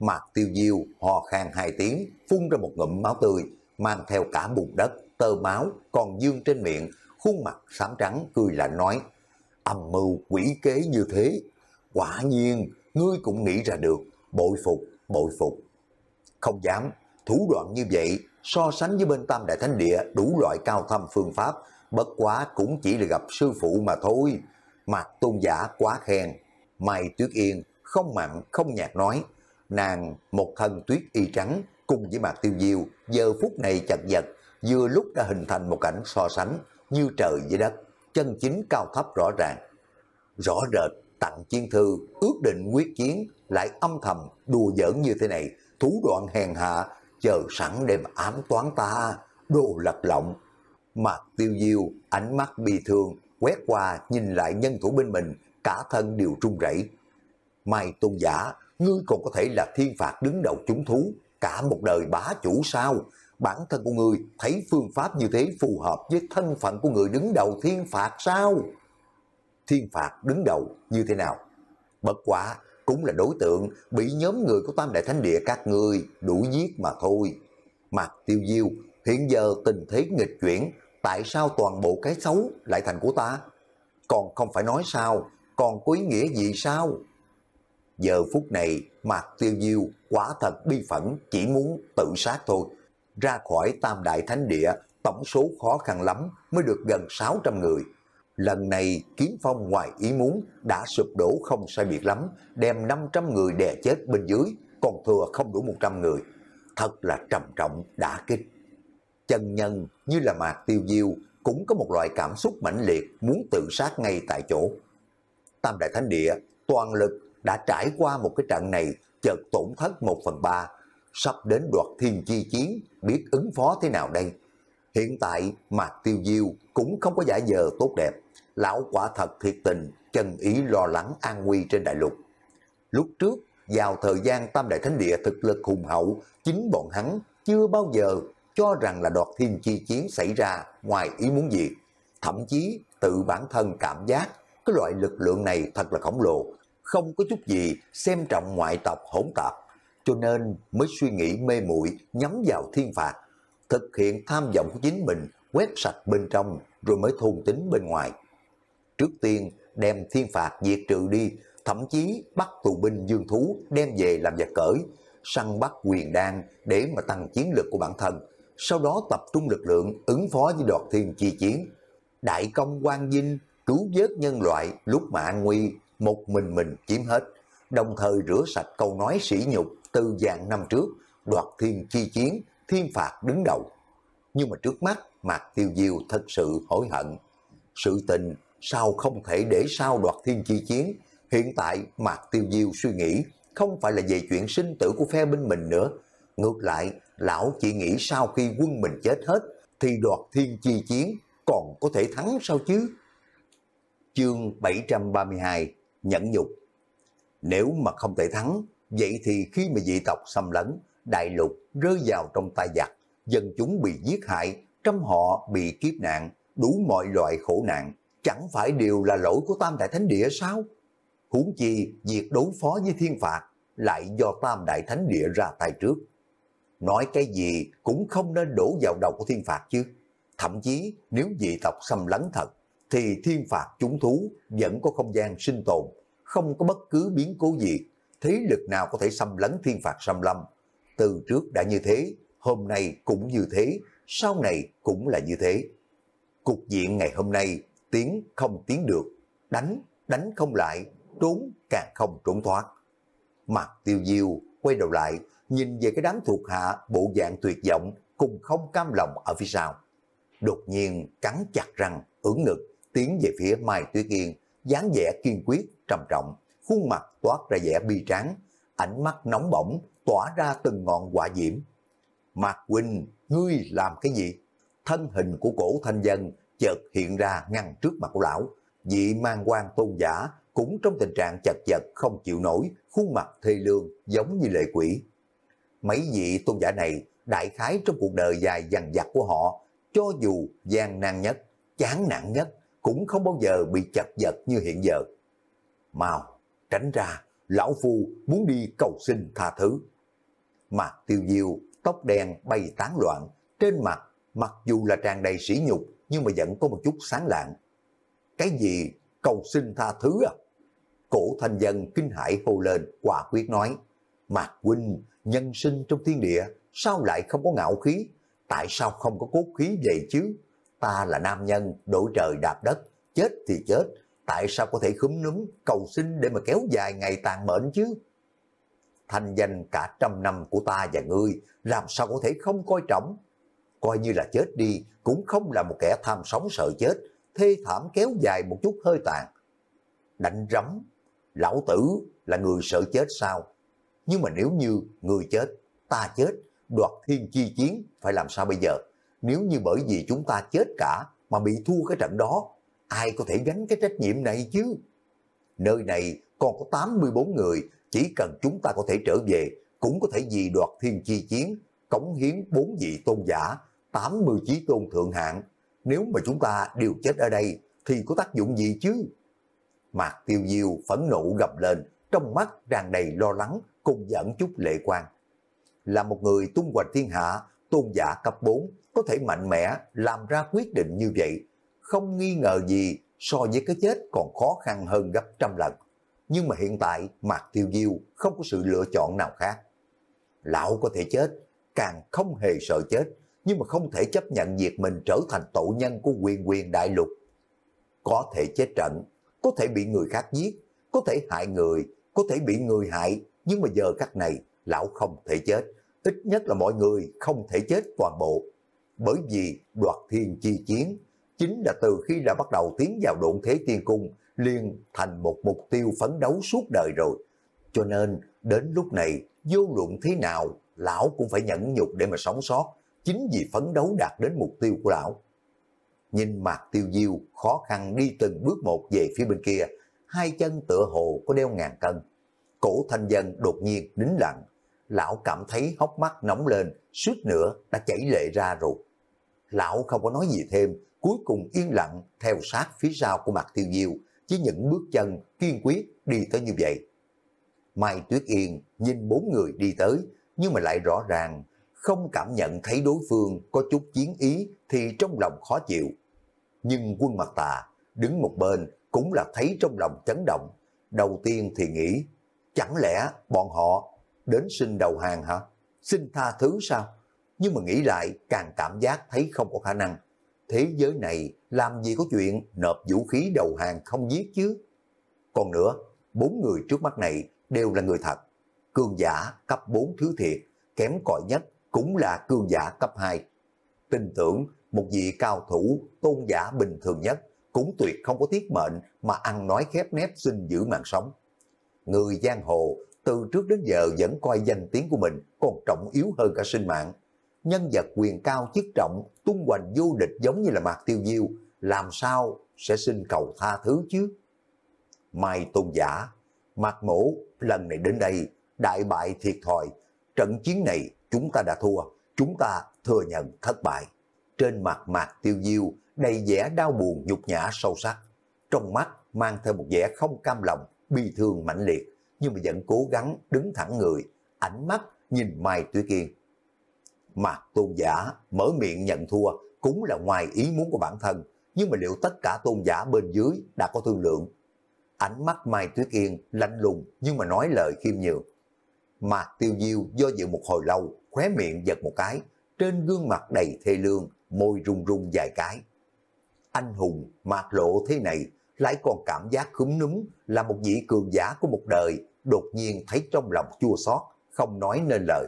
Mạc tiêu diêu hò khang hai tiếng, phun ra một ngụm máu tươi, mang theo cả bùn đất, tơ máu còn dương trên miệng, khuôn mặt xám trắng cười lạnh nói âm mưu quỷ kế như thế, quả nhiên ngươi cũng nghĩ ra được, bội phục, bội phục. Không dám, thủ đoạn như vậy so sánh với bên Tam Đại Thánh Địa đủ loại cao thâm phương pháp, bất quá cũng chỉ là gặp sư phụ mà thôi. Mặt tôn giả quá khen, mày tuyết yên, không mặn, không nhạt nói, nàng một thân tuyết y trắng cùng với mặt tiêu diêu, giờ phút này chật vật, vừa lúc đã hình thành một cảnh so sánh như trời với đất chân chính cao thấp rõ ràng. Rõ rệt, tặng chiến thư, ước định quyết chiến, lại âm thầm, đùa giỡn như thế này, thú đoạn hèn hạ, chờ sẵn đêm ám toán ta, đồ lật lọng. Mặt tiêu diêu, ánh mắt bi thương, quét qua nhìn lại nhân thủ bên mình, cả thân đều trung rẩy. Mai tôn giả, ngươi còn có thể là thiên phạt đứng đầu chúng thú, cả một đời bá chủ sao, bản thân của người thấy phương pháp như thế phù hợp với thân phận của người đứng đầu thiên phạt sao? Thiên phạt đứng đầu như thế nào? Bất quả cũng là đối tượng bị nhóm người của Tam Đại Thánh Địa các người đuổi giết mà thôi. Mặt tiêu diêu, hiện giờ tình thế nghịch chuyển, tại sao toàn bộ cái xấu lại thành của ta? Còn không phải nói sao, còn có ý nghĩa gì sao? Giờ phút này, Mạc Tiêu Diêu quả thật bi phẫn chỉ muốn tự sát thôi ra khỏi tam đại thánh địa, tổng số khó khăn lắm mới được gần 600 người. Lần này kiếm phong ngoài ý muốn đã sụp đổ không sai biệt lắm, đem 500 người đè chết bên dưới, còn thừa không đủ 100 người. Thật là trầm trọng, đã kích. Chân nhân như là mạc tiêu diêu cũng có một loại cảm xúc mãnh liệt muốn tự sát ngay tại chỗ. Tam Đại Thánh Địa toàn lực đã trải qua một cái trận này chợt tổn thất 1 phần 3 sắp đến đoạt thiên chi chiến, biết ứng phó thế nào đây? Hiện tại mà tiêu diêu cũng không có giải giờ tốt đẹp, lão quả thật thiệt tình, chân ý lo lắng an nguy trên đại lục. Lúc trước, vào thời gian Tam Đại Thánh Địa thực lực hùng hậu, chính bọn hắn chưa bao giờ cho rằng là đoạt thiên chi chiến xảy ra ngoài ý muốn gì. Thậm chí tự bản thân cảm giác cái loại lực lượng này thật là khổng lồ, không có chút gì xem trọng ngoại tộc hỗn tạp cho nên mới suy nghĩ mê muội nhắm vào thiên phạt, thực hiện tham vọng của chính mình, quét sạch bên trong rồi mới thôn tính bên ngoài. Trước tiên đem thiên phạt diệt trừ đi, thậm chí bắt tù binh dương thú đem về làm giặc cởi, săn bắt quyền đan để mà tăng chiến lực của bản thân, sau đó tập trung lực lượng ứng phó với đoạt thiên chi chiến. Đại công quan dinh, cứu vớt nhân loại lúc mà an nguy, một mình mình chiếm hết, đồng thời rửa sạch câu nói sỉ nhục từ dạng năm trước, đoạt thiên chi chiến, thiên phạt đứng đầu. Nhưng mà trước mắt, Mạc Tiêu Diêu thật sự hối hận. Sự tình sao không thể để sao đoạt thiên chi chiến, hiện tại Mạc Tiêu Diêu suy nghĩ không phải là về chuyện sinh tử của phe bên mình nữa. Ngược lại, lão chỉ nghĩ sau khi quân mình chết hết, thì đoạt thiên chi chiến còn có thể thắng sao chứ? Chương 732 Nhẫn nhục Nếu mà không thể thắng Vậy thì khi mà dị tộc xâm lấn, đại lục rơi vào trong tay giặc, dân chúng bị giết hại, trăm họ bị kiếp nạn, đủ mọi loại khổ nạn, chẳng phải đều là lỗi của Tam Đại Thánh Địa sao? Huống chi việc đối phó với thiên phạt lại do Tam Đại Thánh Địa ra tay trước. Nói cái gì cũng không nên đổ vào đầu của thiên phạt chứ. Thậm chí nếu dị tộc xâm lấn thật, thì thiên phạt chúng thú vẫn có không gian sinh tồn, không có bất cứ biến cố gì thế lực nào có thể xâm lấn thiên phạt xâm lâm. Từ trước đã như thế, hôm nay cũng như thế, sau này cũng là như thế. Cục diện ngày hôm nay tiến không tiến được, đánh, đánh không lại, trốn càng không trốn thoát. Mặt tiêu diêu quay đầu lại, nhìn về cái đám thuộc hạ bộ dạng tuyệt vọng cùng không cam lòng ở phía sau. Đột nhiên cắn chặt răng, ưỡn ngực, tiến về phía Mai Tuyết Yên, dáng vẻ kiên quyết, trầm trọng khuôn mặt toát ra vẻ bi tráng, ánh mắt nóng bỏng, tỏa ra từng ngọn quả diễm. Mạc Quỳnh, ngươi làm cái gì? Thân hình của cổ thanh dân chợt hiện ra ngăn trước mặt của lão, vị mang quan tôn giả, cũng trong tình trạng chật vật không chịu nổi, khuôn mặt thê lương giống như lệ quỷ. Mấy vị tôn giả này, đại khái trong cuộc đời dài dằn dặt của họ, cho dù gian nan nhất, chán nản nhất, cũng không bao giờ bị chật vật như hiện giờ. Mau, tránh ra, lão phu muốn đi cầu xin tha thứ. Mà tiêu diêu, tóc đen bay tán loạn, trên mặt, mặc dù là tràn đầy sỉ nhục, nhưng mà vẫn có một chút sáng lạng. Cái gì cầu xin tha thứ à? Cổ thanh dân kinh hãi hô lên, quả quyết nói, Mạc huynh, nhân sinh trong thiên địa, sao lại không có ngạo khí? Tại sao không có cốt khí vậy chứ? Ta là nam nhân, đổi trời đạp đất, chết thì chết, tại sao có thể khúm núm cầu sinh để mà kéo dài ngày tàn mệnh chứ? Thành danh cả trăm năm của ta và ngươi làm sao có thể không coi trọng? Coi như là chết đi cũng không là một kẻ tham sống sợ chết, thê thảm kéo dài một chút hơi tàn. Đánh rắm, lão tử là người sợ chết sao? Nhưng mà nếu như người chết, ta chết, đoạt thiên chi chiến phải làm sao bây giờ? Nếu như bởi vì chúng ta chết cả mà bị thua cái trận đó ai có thể gánh cái trách nhiệm này chứ? Nơi này còn có 84 người, chỉ cần chúng ta có thể trở về, cũng có thể vì đoạt thiên chi chiến, cống hiến bốn vị tôn giả, 80 chí tôn thượng hạng. Nếu mà chúng ta đều chết ở đây, thì có tác dụng gì chứ? Mạc tiêu diêu phẫn nộ gầm lên, trong mắt tràn đầy lo lắng, cùng dẫn chút lệ quan. Là một người tung hoành thiên hạ, tôn giả cấp 4, có thể mạnh mẽ làm ra quyết định như vậy, không nghi ngờ gì so với cái chết còn khó khăn hơn gấp trăm lần. Nhưng mà hiện tại Mạc Tiêu Diêu không có sự lựa chọn nào khác. Lão có thể chết, càng không hề sợ chết, nhưng mà không thể chấp nhận việc mình trở thành tội nhân của quyền quyền đại lục. Có thể chết trận, có thể bị người khác giết, có thể hại người, có thể bị người hại, nhưng mà giờ khắc này lão không thể chết, ít nhất là mọi người không thể chết toàn bộ. Bởi vì đoạt thiên chi chiến chính là từ khi đã bắt đầu tiến vào độn thế tiên cung, liền thành một mục tiêu phấn đấu suốt đời rồi. Cho nên, đến lúc này, vô luận thế nào, lão cũng phải nhẫn nhục để mà sống sót, chính vì phấn đấu đạt đến mục tiêu của lão. Nhìn mặt tiêu diêu, khó khăn đi từng bước một về phía bên kia, hai chân tựa hồ có đeo ngàn cân. Cổ thanh dân đột nhiên nín lặng, lão cảm thấy hốc mắt nóng lên, suýt nữa đã chảy lệ ra rồi. Lão không có nói gì thêm, cuối cùng yên lặng theo sát phía sau của mặt tiêu diêu, chỉ những bước chân kiên quyết đi tới như vậy. Mai Tuyết Yên nhìn bốn người đi tới, nhưng mà lại rõ ràng không cảm nhận thấy đối phương có chút chiến ý thì trong lòng khó chịu. Nhưng quân mặt tà đứng một bên cũng là thấy trong lòng chấn động. Đầu tiên thì nghĩ, chẳng lẽ bọn họ đến xin đầu hàng hả? Xin tha thứ sao? Nhưng mà nghĩ lại càng cảm giác thấy không có khả năng thế giới này làm gì có chuyện nộp vũ khí đầu hàng không giết chứ. Còn nữa, bốn người trước mắt này đều là người thật. Cương giả cấp 4 thứ thiệt, kém cỏi nhất cũng là cương giả cấp 2. Tin tưởng một vị cao thủ tôn giả bình thường nhất cũng tuyệt không có tiết mệnh mà ăn nói khép nép xin giữ mạng sống. Người giang hồ từ trước đến giờ vẫn coi danh tiếng của mình còn trọng yếu hơn cả sinh mạng nhân vật quyền cao chức trọng, tung hoành vô địch giống như là Mạc Tiêu Diêu, làm sao sẽ xin cầu tha thứ chứ? Mai tôn giả, Mạc Mổ lần này đến đây, đại bại thiệt thòi, trận chiến này chúng ta đã thua, chúng ta thừa nhận thất bại. Trên mặt Mạc Tiêu Diêu đầy vẻ đau buồn nhục nhã sâu sắc, trong mắt mang theo một vẻ không cam lòng, bi thương mãnh liệt, nhưng mà vẫn cố gắng đứng thẳng người, ánh mắt nhìn Mai Tuyết Kiên mà tôn giả mở miệng nhận thua cũng là ngoài ý muốn của bản thân, nhưng mà liệu tất cả tôn giả bên dưới đã có thương lượng. Ánh mắt Mai Tuyết Yên lạnh lùng nhưng mà nói lời khiêm nhường. Mạc Tiêu Diêu do dự một hồi lâu, khóe miệng giật một cái, trên gương mặt đầy thê lương, môi run run dài cái. Anh hùng mạc lộ thế này lại còn cảm giác khúm núm là một vị cường giả của một đời, đột nhiên thấy trong lòng chua xót, không nói nên lời.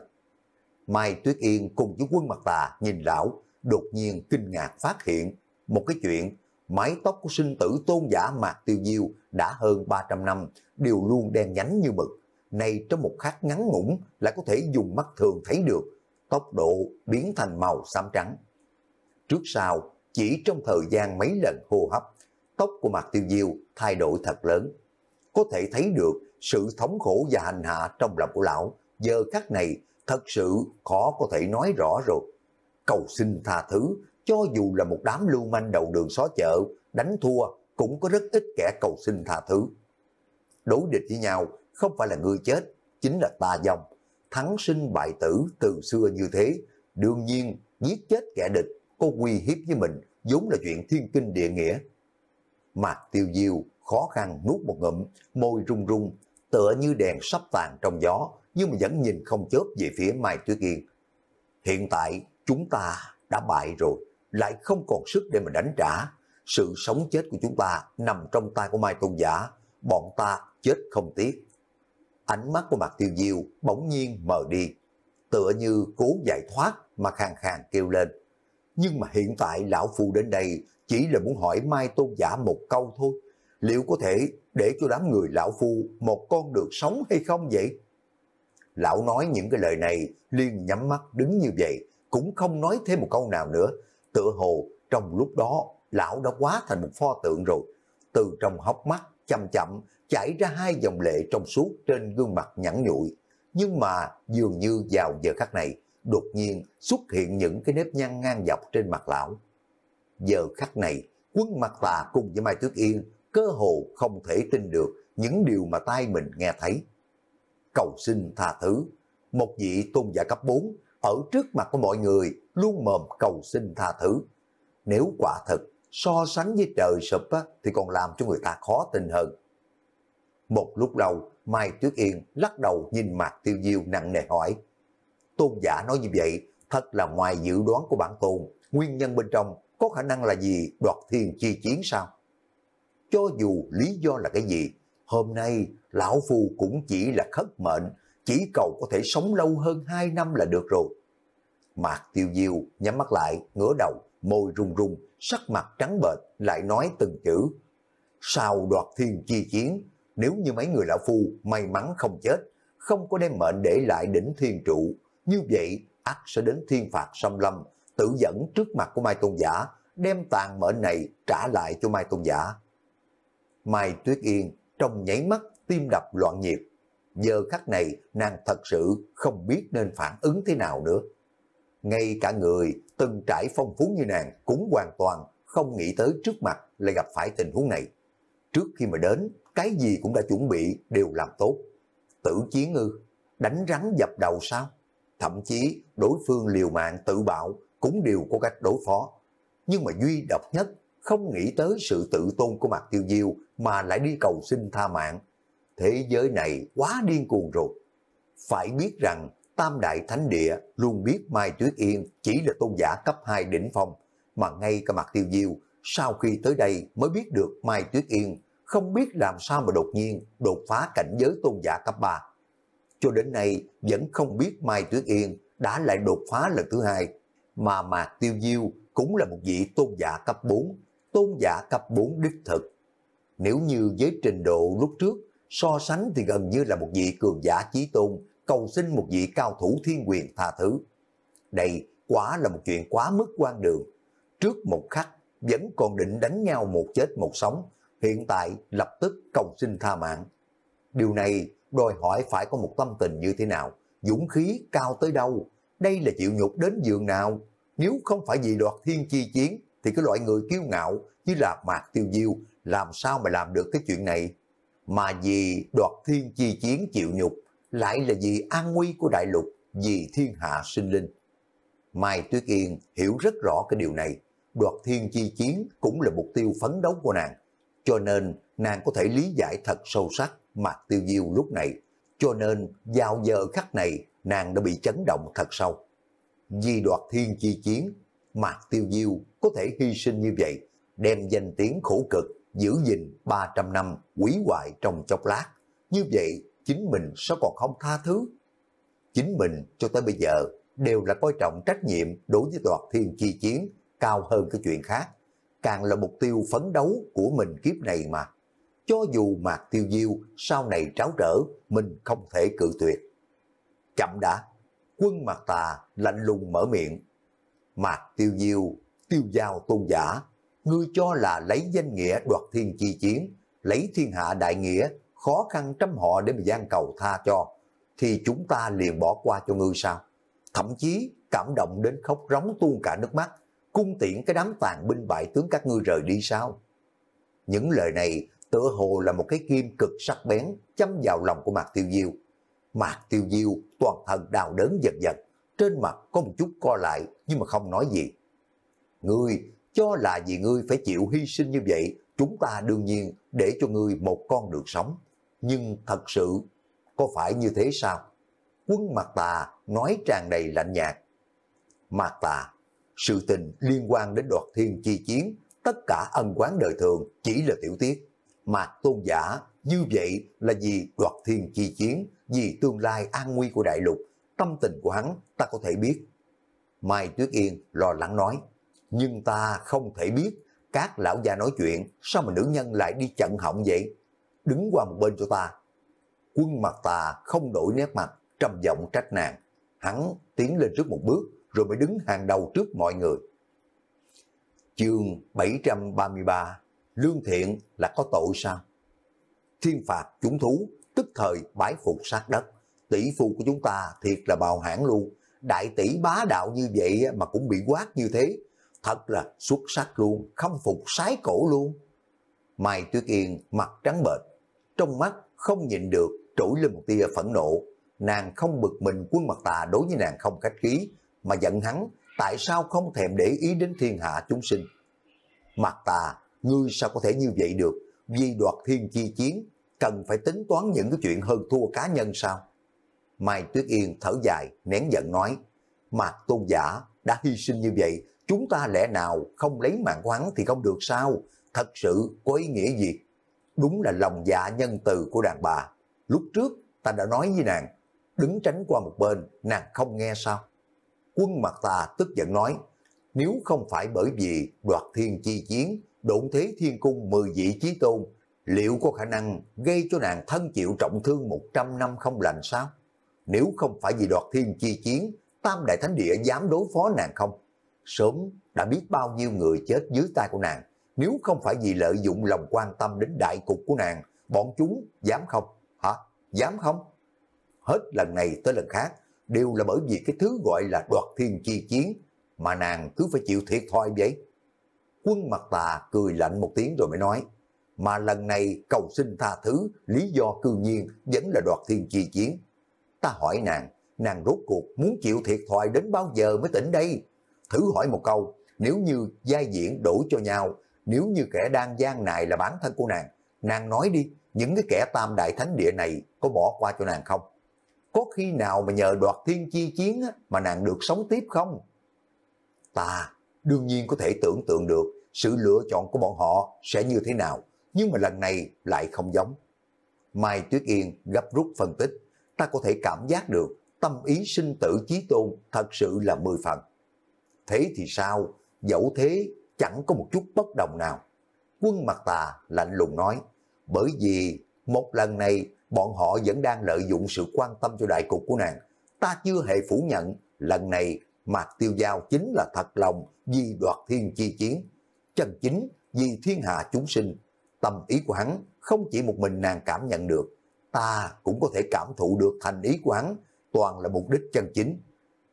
Mai Tuyết Yên cùng với quân mặt tà nhìn lão, đột nhiên kinh ngạc phát hiện một cái chuyện, mái tóc của sinh tử tôn giả Mạc Tiêu Diêu đã hơn 300 năm, đều luôn đen nhánh như mực. Nay trong một khắc ngắn ngủn lại có thể dùng mắt thường thấy được, tốc độ biến thành màu xám trắng. Trước sau, chỉ trong thời gian mấy lần hô hấp, tóc của Mạc Tiêu Diêu thay đổi thật lớn. Có thể thấy được sự thống khổ và hành hạ trong lòng của lão, giờ khắc này thật sự khó có thể nói rõ rồi. Cầu xin tha thứ, cho dù là một đám lưu manh đầu đường xó chợ, đánh thua cũng có rất ít kẻ cầu xin tha thứ. Đối địch với nhau không phải là người chết, chính là ta dòng. Thắng sinh bại tử từ xưa như thế, đương nhiên giết chết kẻ địch có uy hiếp với mình vốn là chuyện thiên kinh địa nghĩa. Mạc tiêu diêu khó khăn nuốt một ngụm, môi rung rung, tựa như đèn sắp tàn trong gió, nhưng mà vẫn nhìn không chớp về phía Mai Tuyết Yên. Hiện tại chúng ta đã bại rồi, lại không còn sức để mà đánh trả. Sự sống chết của chúng ta nằm trong tay của Mai Tôn Giả, bọn ta chết không tiếc. Ánh mắt của Mạc Tiêu Diêu bỗng nhiên mờ đi, tựa như cố giải thoát mà khang khang kêu lên. Nhưng mà hiện tại lão phu đến đây chỉ là muốn hỏi Mai Tôn Giả một câu thôi. Liệu có thể để cho đám người lão phu một con đường sống hay không vậy? lão nói những cái lời này liền nhắm mắt đứng như vậy, cũng không nói thêm một câu nào nữa. Tựa hồ trong lúc đó lão đã quá thành một pho tượng rồi. Từ trong hốc mắt chậm chậm chảy ra hai dòng lệ trong suốt trên gương mặt nhẵn nhụi. Nhưng mà dường như vào giờ khắc này, đột nhiên xuất hiện những cái nếp nhăn ngang dọc trên mặt lão. Giờ khắc này, quân mặt tà cùng với Mai Tuyết Yên cơ hồ không thể tin được những điều mà tai mình nghe thấy cầu xin tha thứ. Một vị tôn giả cấp 4 ở trước mặt của mọi người luôn mồm cầu xin tha thứ. Nếu quả thật so sánh với trời sụp á, thì còn làm cho người ta khó tin hơn. Một lúc đầu, Mai Tuyết Yên lắc đầu nhìn mặt tiêu diêu nặng nề hỏi. Tôn giả nói như vậy, thật là ngoài dự đoán của bản tôn, nguyên nhân bên trong có khả năng là gì đoạt thiên chi chiến sao? Cho dù lý do là cái gì, hôm nay lão phu cũng chỉ là khất mệnh, chỉ cầu có thể sống lâu hơn 2 năm là được rồi. Mạc Tiêu Diêu nhắm mắt lại, ngửa đầu, môi run run, sắc mặt trắng bệch lại nói từng chữ. Sau đoạt thiên chi chiến, nếu như mấy người lão phu may mắn không chết, không có đem mệnh để lại đỉnh thiên trụ, như vậy ắt sẽ đến thiên phạt xâm lâm, tự dẫn trước mặt của Mai Tôn Giả, đem tàn mệnh này trả lại cho Mai Tôn Giả. Mai Tuyết Yên trong nháy mắt tim đập loạn nhịp. Giờ khắc này nàng thật sự không biết nên phản ứng thế nào nữa. Ngay cả người từng trải phong phú như nàng cũng hoàn toàn không nghĩ tới trước mặt lại gặp phải tình huống này. Trước khi mà đến, cái gì cũng đã chuẩn bị đều làm tốt. Tử chiến ư, đánh rắn dập đầu sao? Thậm chí đối phương liều mạng tự bạo cũng đều có cách đối phó. Nhưng mà duy độc nhất không nghĩ tới sự tự tôn của mặt Tiêu Diêu mà lại đi cầu xin tha mạng. Thế giới này quá điên cuồng rồi. Phải biết rằng Tam Đại Thánh Địa luôn biết Mai Tuyết Yên chỉ là tôn giả cấp 2 đỉnh phong, mà ngay cả mặt tiêu diêu sau khi tới đây mới biết được Mai Tuyết Yên không biết làm sao mà đột nhiên đột phá cảnh giới tôn giả cấp 3. Cho đến nay vẫn không biết Mai Tuyết Yên đã lại đột phá lần thứ hai, mà Mạc Tiêu Diêu cũng là một vị tôn giả cấp 4, tôn giả cấp 4 đích thực nếu như với trình độ lúc trước, so sánh thì gần như là một vị cường giả chí tôn, cầu xin một vị cao thủ thiên quyền tha thứ. Đây quá là một chuyện quá mức quan đường. Trước một khắc, vẫn còn định đánh nhau một chết một sống, hiện tại lập tức cầu xin tha mạng. Điều này đòi hỏi phải có một tâm tình như thế nào, dũng khí cao tới đâu, đây là chịu nhục đến giường nào. Nếu không phải vì đoạt thiên chi chiến, thì cái loại người kiêu ngạo như là Mạc Tiêu Diêu làm sao mà làm được cái chuyện này? Mà vì đoạt thiên chi chiến chịu nhục, lại là vì an nguy của đại lục, vì thiên hạ sinh linh. Mai Tuyết Yên hiểu rất rõ cái điều này, đoạt thiên chi chiến cũng là mục tiêu phấn đấu của nàng, cho nên nàng có thể lý giải thật sâu sắc Mạc Tiêu Diêu lúc này, cho nên giao giờ khắc này nàng đã bị chấn động thật sâu. vì đoạt thiên chi chiến, Mạc Tiêu Diêu có thể hy sinh như vậy, đem danh tiếng khổ cực giữ gìn 300 năm quý hoại trong chốc lát. Như vậy, chính mình sao còn không tha thứ? Chính mình cho tới bây giờ đều là coi trọng trách nhiệm đối với đoạt thiên chi chiến cao hơn cái chuyện khác. Càng là mục tiêu phấn đấu của mình kiếp này mà. Cho dù Mạc Tiêu Diêu sau này tráo trở, mình không thể cự tuyệt. Chậm đã, quân Mạc Tà lạnh lùng mở miệng. Mạc Tiêu Diêu, tiêu giao tôn giả, ngươi cho là lấy danh nghĩa đoạt thiên chi chiến, lấy thiên hạ đại nghĩa, khó khăn trăm họ để mà gian cầu tha cho, thì chúng ta liền bỏ qua cho ngươi sao? Thậm chí cảm động đến khóc róng tuôn cả nước mắt, cung tiễn cái đám tàn binh bại tướng các ngươi rời đi sao? Những lời này tựa hồ là một cái kim cực sắc bén châm vào lòng của Mạc Tiêu Diêu. Mạc Tiêu Diêu toàn thân đào đớn giật giật, trên mặt có một chút co lại nhưng mà không nói gì. Ngươi cho là vì ngươi phải chịu hy sinh như vậy, chúng ta đương nhiên để cho ngươi một con đường sống. Nhưng thật sự, có phải như thế sao? Quân Mạc Tà nói tràn đầy lạnh nhạt. Mạc Tà, sự tình liên quan đến đoạt thiên chi chiến, tất cả ân quán đời thường chỉ là tiểu tiết. Mạc Tôn Giả như vậy là vì đoạt thiên chi chiến, vì tương lai an nguy của đại lục, tâm tình của hắn ta có thể biết. Mai Tuyết Yên lo lắng nói nhưng ta không thể biết các lão già nói chuyện sao mà nữ nhân lại đi chận họng vậy. Đứng qua một bên cho ta. Quân mặt ta không đổi nét mặt, trầm giọng trách nàng. Hắn tiến lên trước một bước rồi mới đứng hàng đầu trước mọi người. Chương 733 Lương thiện là có tội sao? Thiên phạt chúng thú, tức thời bái phục sát đất. Tỷ phu của chúng ta thiệt là bào hãn luôn. Đại tỷ bá đạo như vậy mà cũng bị quát như thế, thật là xuất sắc luôn, không phục sái cổ luôn. Mai Tuyết Yên mặt trắng bệch, trong mắt không nhìn được trỗi lên một tia phẫn nộ. Nàng không bực mình quân mặt tà đối với nàng không khách khí, mà giận hắn tại sao không thèm để ý đến thiên hạ chúng sinh. Mặt tà, ngươi sao có thể như vậy được, vì đoạt thiên chi chiến, cần phải tính toán những cái chuyện hơn thua cá nhân sao? Mai Tuyết Yên thở dài, nén giận nói, Mạc Tôn Giả đã hy sinh như vậy, chúng ta lẽ nào không lấy mạng của hắn thì không được sao, thật sự có ý nghĩa gì? Đúng là lòng dạ nhân từ của đàn bà. Lúc trước ta đã nói với nàng, đứng tránh qua một bên, nàng không nghe sao? Quân mặt ta tức giận nói, nếu không phải bởi vì đoạt thiên chi chiến, độn thế thiên cung mười vị chí tôn, liệu có khả năng gây cho nàng thân chịu trọng thương một trăm năm không lành sao? Nếu không phải vì đoạt thiên chi chiến, tam đại thánh địa dám đối phó nàng không? sớm đã biết bao nhiêu người chết dưới tay của nàng. Nếu không phải vì lợi dụng lòng quan tâm đến đại cục của nàng, bọn chúng dám không? Hả? Dám không? Hết lần này tới lần khác, đều là bởi vì cái thứ gọi là đoạt thiên chi chiến mà nàng cứ phải chịu thiệt thòi vậy. Quân mặt tà cười lạnh một tiếng rồi mới nói, mà lần này cầu xin tha thứ, lý do cư nhiên vẫn là đoạt thiên chi chiến. Ta hỏi nàng, nàng rốt cuộc muốn chịu thiệt thòi đến bao giờ mới tỉnh đây? thử hỏi một câu, nếu như giai diễn đổ cho nhau, nếu như kẻ đang gian này là bản thân của nàng, nàng nói đi, những cái kẻ tam đại thánh địa này có bỏ qua cho nàng không? Có khi nào mà nhờ đoạt thiên chi chiến mà nàng được sống tiếp không? Ta đương nhiên có thể tưởng tượng được sự lựa chọn của bọn họ sẽ như thế nào, nhưng mà lần này lại không giống. Mai Tuyết Yên gấp rút phân tích, ta có thể cảm giác được tâm ý sinh tử chí tôn thật sự là mười phần thế thì sao? Dẫu thế, chẳng có một chút bất đồng nào. Quân mặt tà lạnh lùng nói, bởi vì một lần này bọn họ vẫn đang lợi dụng sự quan tâm cho đại cục của nàng. Ta chưa hề phủ nhận, lần này Mạc Tiêu Giao chính là thật lòng vì đoạt thiên chi chiến. Chân chính vì thiên hạ chúng sinh. Tâm ý của hắn không chỉ một mình nàng cảm nhận được, ta cũng có thể cảm thụ được thành ý của hắn toàn là mục đích chân chính.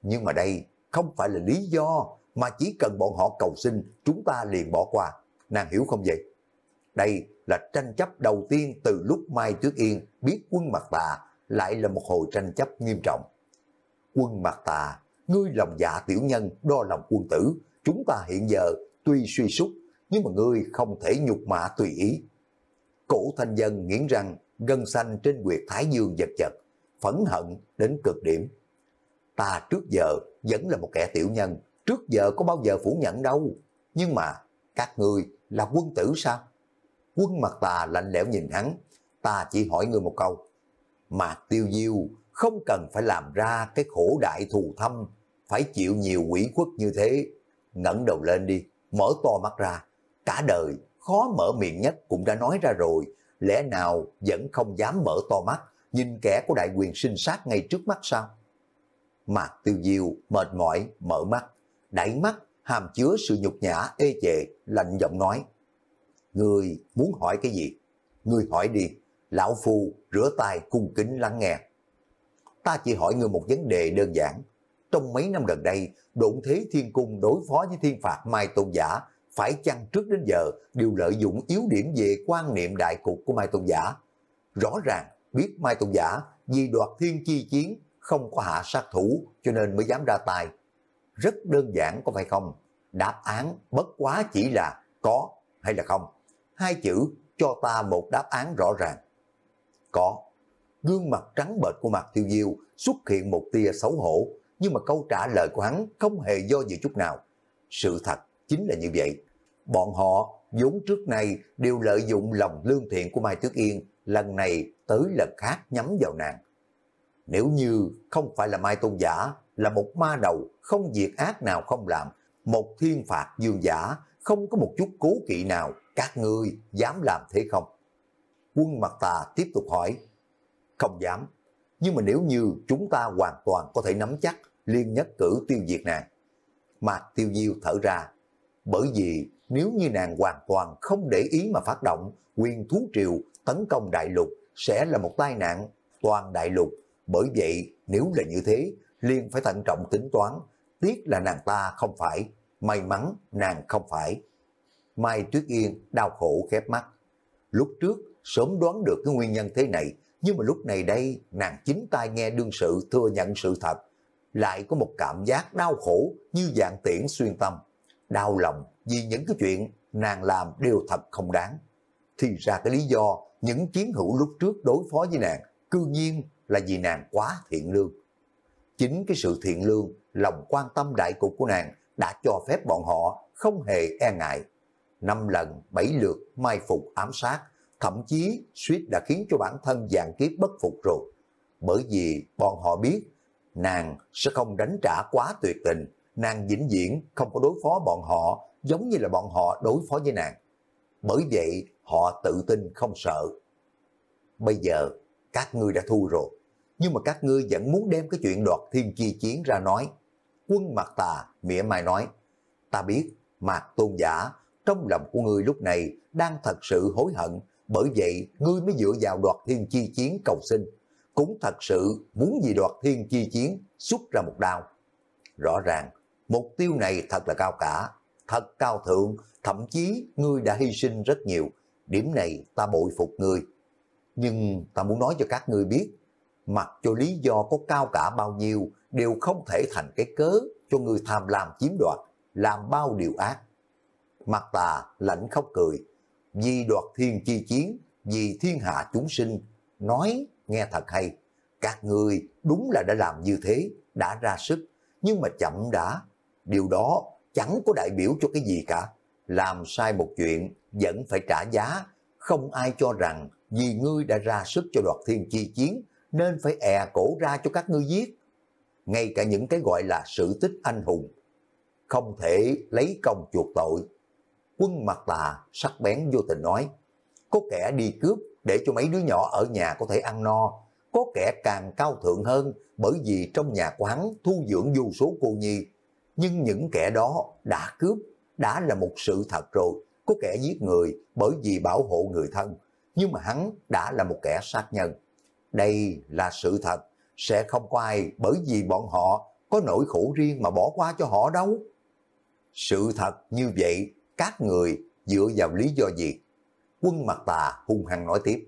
Nhưng mà đây không phải là lý do mà chỉ cần bọn họ cầu xin chúng ta liền bỏ qua. Nàng hiểu không vậy? Đây là tranh chấp đầu tiên từ lúc Mai Tuyết Yên biết quân mặt tà lại là một hồi tranh chấp nghiêm trọng. Quân mặt tà, ngươi lòng dạ tiểu nhân, đo lòng quân tử, chúng ta hiện giờ tuy suy sút nhưng mà ngươi không thể nhục mạ tùy ý. Cổ thanh dân nghiến rằng gân xanh trên quyệt thái dương giật giật phẫn hận đến cực điểm ta trước giờ vẫn là một kẻ tiểu nhân, trước giờ có bao giờ phủ nhận đâu. Nhưng mà, các người là quân tử sao? Quân mặt ta lạnh lẽo nhìn hắn, ta chỉ hỏi người một câu. Mà tiêu diêu không cần phải làm ra cái khổ đại thù thâm, phải chịu nhiều quỷ khuất như thế. ngẩng đầu lên đi, mở to mắt ra, cả đời khó mở miệng nhất cũng đã nói ra rồi, lẽ nào vẫn không dám mở to mắt, nhìn kẻ của đại quyền sinh sát ngay trước mắt sao? Mạc Tiêu Diêu mệt mỏi, mở mắt, đẩy mắt, hàm chứa sự nhục nhã, ê chệ, lạnh giọng nói. Người muốn hỏi cái gì? Người hỏi đi, lão phu rửa tay cung kính lắng nghe. Ta chỉ hỏi người một vấn đề đơn giản. Trong mấy năm gần đây, độn thế thiên cung đối phó với thiên phạt Mai Tôn Giả phải chăng trước đến giờ đều lợi dụng yếu điểm về quan niệm đại cục của Mai Tôn Giả. Rõ ràng biết Mai Tôn Giả vì đoạt thiên chi chiến không có hạ sát thủ cho nên mới dám ra tay. Rất đơn giản có phải không? Đáp án bất quá chỉ là có hay là không. Hai chữ cho ta một đáp án rõ ràng. Có. Gương mặt trắng bệch của Mạc Tiêu Diêu xuất hiện một tia xấu hổ, nhưng mà câu trả lời của hắn không hề do dự chút nào. Sự thật chính là như vậy. Bọn họ vốn trước nay đều lợi dụng lòng lương thiện của Mai Tuyết Yên, lần này tới lần khác nhắm vào nàng. Nếu như không phải là Mai Tôn Giả, là một ma đầu, không việc ác nào không làm, một thiên phạt dương giả, không có một chút cố kỵ nào, các ngươi dám làm thế không? Quân mặt tà tiếp tục hỏi, không dám, nhưng mà nếu như chúng ta hoàn toàn có thể nắm chắc, liên nhất cử tiêu diệt nàng. Mạc tiêu diêu thở ra, bởi vì nếu như nàng hoàn toàn không để ý mà phát động, quyền thú triều tấn công đại lục sẽ là một tai nạn toàn đại lục bởi vậy, nếu là như thế, liên phải thận trọng tính toán, tiếc là nàng ta không phải, may mắn nàng không phải. Mai Tuyết Yên đau khổ khép mắt. Lúc trước, sớm đoán được cái nguyên nhân thế này, nhưng mà lúc này đây, nàng chính tai nghe đương sự thừa nhận sự thật, lại có một cảm giác đau khổ như dạng tiễn xuyên tâm. Đau lòng vì những cái chuyện nàng làm đều thật không đáng. Thì ra cái lý do những chiến hữu lúc trước đối phó với nàng, cư nhiên là vì nàng quá thiện lương. Chính cái sự thiện lương, lòng quan tâm đại cục của nàng đã cho phép bọn họ không hề e ngại. Năm lần, bảy lượt mai phục ám sát, thậm chí suýt đã khiến cho bản thân dạng kiếp bất phục rồi. Bởi vì bọn họ biết nàng sẽ không đánh trả quá tuyệt tình, nàng vĩnh viễn không có đối phó bọn họ giống như là bọn họ đối phó với nàng. Bởi vậy họ tự tin không sợ. Bây giờ các ngươi đã thu rồi. Nhưng mà các ngươi vẫn muốn đem cái chuyện đoạt thiên chi chiến ra nói. Quân mặt tà, mỉa mai nói, ta biết, mạc tôn giả, trong lòng của ngươi lúc này đang thật sự hối hận, bởi vậy ngươi mới dựa vào đoạt thiên chi chiến cầu sinh. Cũng thật sự muốn vì đoạt thiên chi chiến xuất ra một đao. Rõ ràng, mục tiêu này thật là cao cả, thật cao thượng, thậm chí ngươi đã hy sinh rất nhiều. Điểm này ta bội phục ngươi nhưng ta muốn nói cho các người biết, mặc cho lý do có cao cả bao nhiêu đều không thể thành cái cớ cho người tham làm chiếm đoạt, làm bao điều ác. Mặt tà lạnh khóc cười, vì đoạt thiên chi chiến, vì thiên hạ chúng sinh, nói nghe thật hay, các người đúng là đã làm như thế, đã ra sức, nhưng mà chậm đã, điều đó chẳng có đại biểu cho cái gì cả. Làm sai một chuyện vẫn phải trả giá, không ai cho rằng vì ngươi đã ra sức cho đoạt thiên chi chiến, nên phải è e cổ ra cho các ngươi giết. Ngay cả những cái gọi là sự tích anh hùng, không thể lấy công chuộc tội. Quân mặt tà sắc bén vô tình nói, có kẻ đi cướp để cho mấy đứa nhỏ ở nhà có thể ăn no, có kẻ càng cao thượng hơn bởi vì trong nhà quán thu dưỡng vô số cô nhi. Nhưng những kẻ đó đã cướp, đã là một sự thật rồi, có kẻ giết người bởi vì bảo hộ người thân, nhưng mà hắn đã là một kẻ sát nhân. Đây là sự thật, sẽ không có ai bởi vì bọn họ có nỗi khổ riêng mà bỏ qua cho họ đâu. Sự thật như vậy, các người dựa vào lý do gì? Quân mặt tà hung hăng nói tiếp,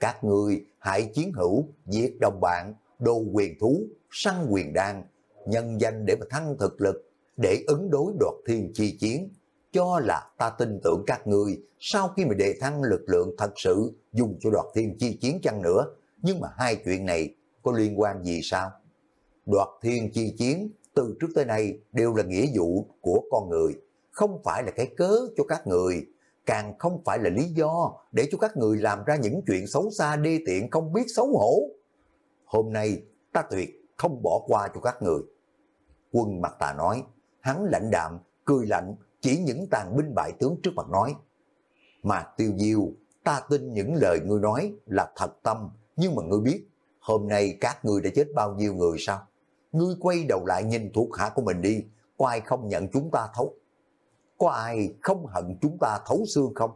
các người hãy chiến hữu, giết đồng bạn, đồ quyền thú, săn quyền đan, nhân danh để mà thăng thực lực, để ứng đối đoạt thiên chi chiến, cho là ta tin tưởng các ngươi sau khi mà đề thăng lực lượng thật sự dùng cho đoạt thiên chi chiến chăng nữa, nhưng mà hai chuyện này có liên quan gì sao? Đoạt thiên chi chiến từ trước tới nay đều là nghĩa vụ của con người, không phải là cái cớ cho các người, càng không phải là lý do để cho các người làm ra những chuyện xấu xa đê tiện không biết xấu hổ. Hôm nay ta tuyệt không bỏ qua cho các người. Quân mặt tà nói, hắn lạnh đạm, cười lạnh chỉ những tàn binh bại tướng trước mặt nói. Mà tiêu diêu, ta tin những lời ngươi nói là thật tâm, nhưng mà ngươi biết, hôm nay các ngươi đã chết bao nhiêu người sao? Ngươi quay đầu lại nhìn thuộc hạ của mình đi, có ai không nhận chúng ta thấu? Có ai không hận chúng ta thấu xương không?